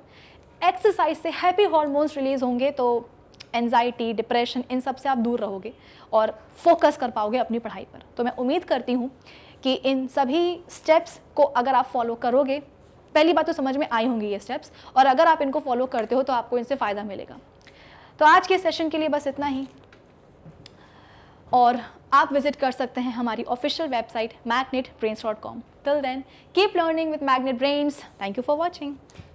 एक्सरसाइज से हैप्पी हॉर्मोन्स रिलीज़ होंगे तो एनजाइटी डिप्रेशन इन सब से आप दूर रहोगे और फोकस कर पाओगे अपनी पढ़ाई पर तो मैं उम्मीद करती हूँ कि इन सभी स्टेप्स को अगर आप फॉलो करोगे पहली बात तो समझ में आई होंगी ये स्टेप्स और अगर आप इनको फॉलो करते हो तो आपको इनसे फ़ायदा मिलेगा तो आज के सेशन के लिए बस इतना ही और आप विजिट कर सकते हैं हमारी official website Magnet Brains dot com till then keep learning with Magnet Brains thank you for watching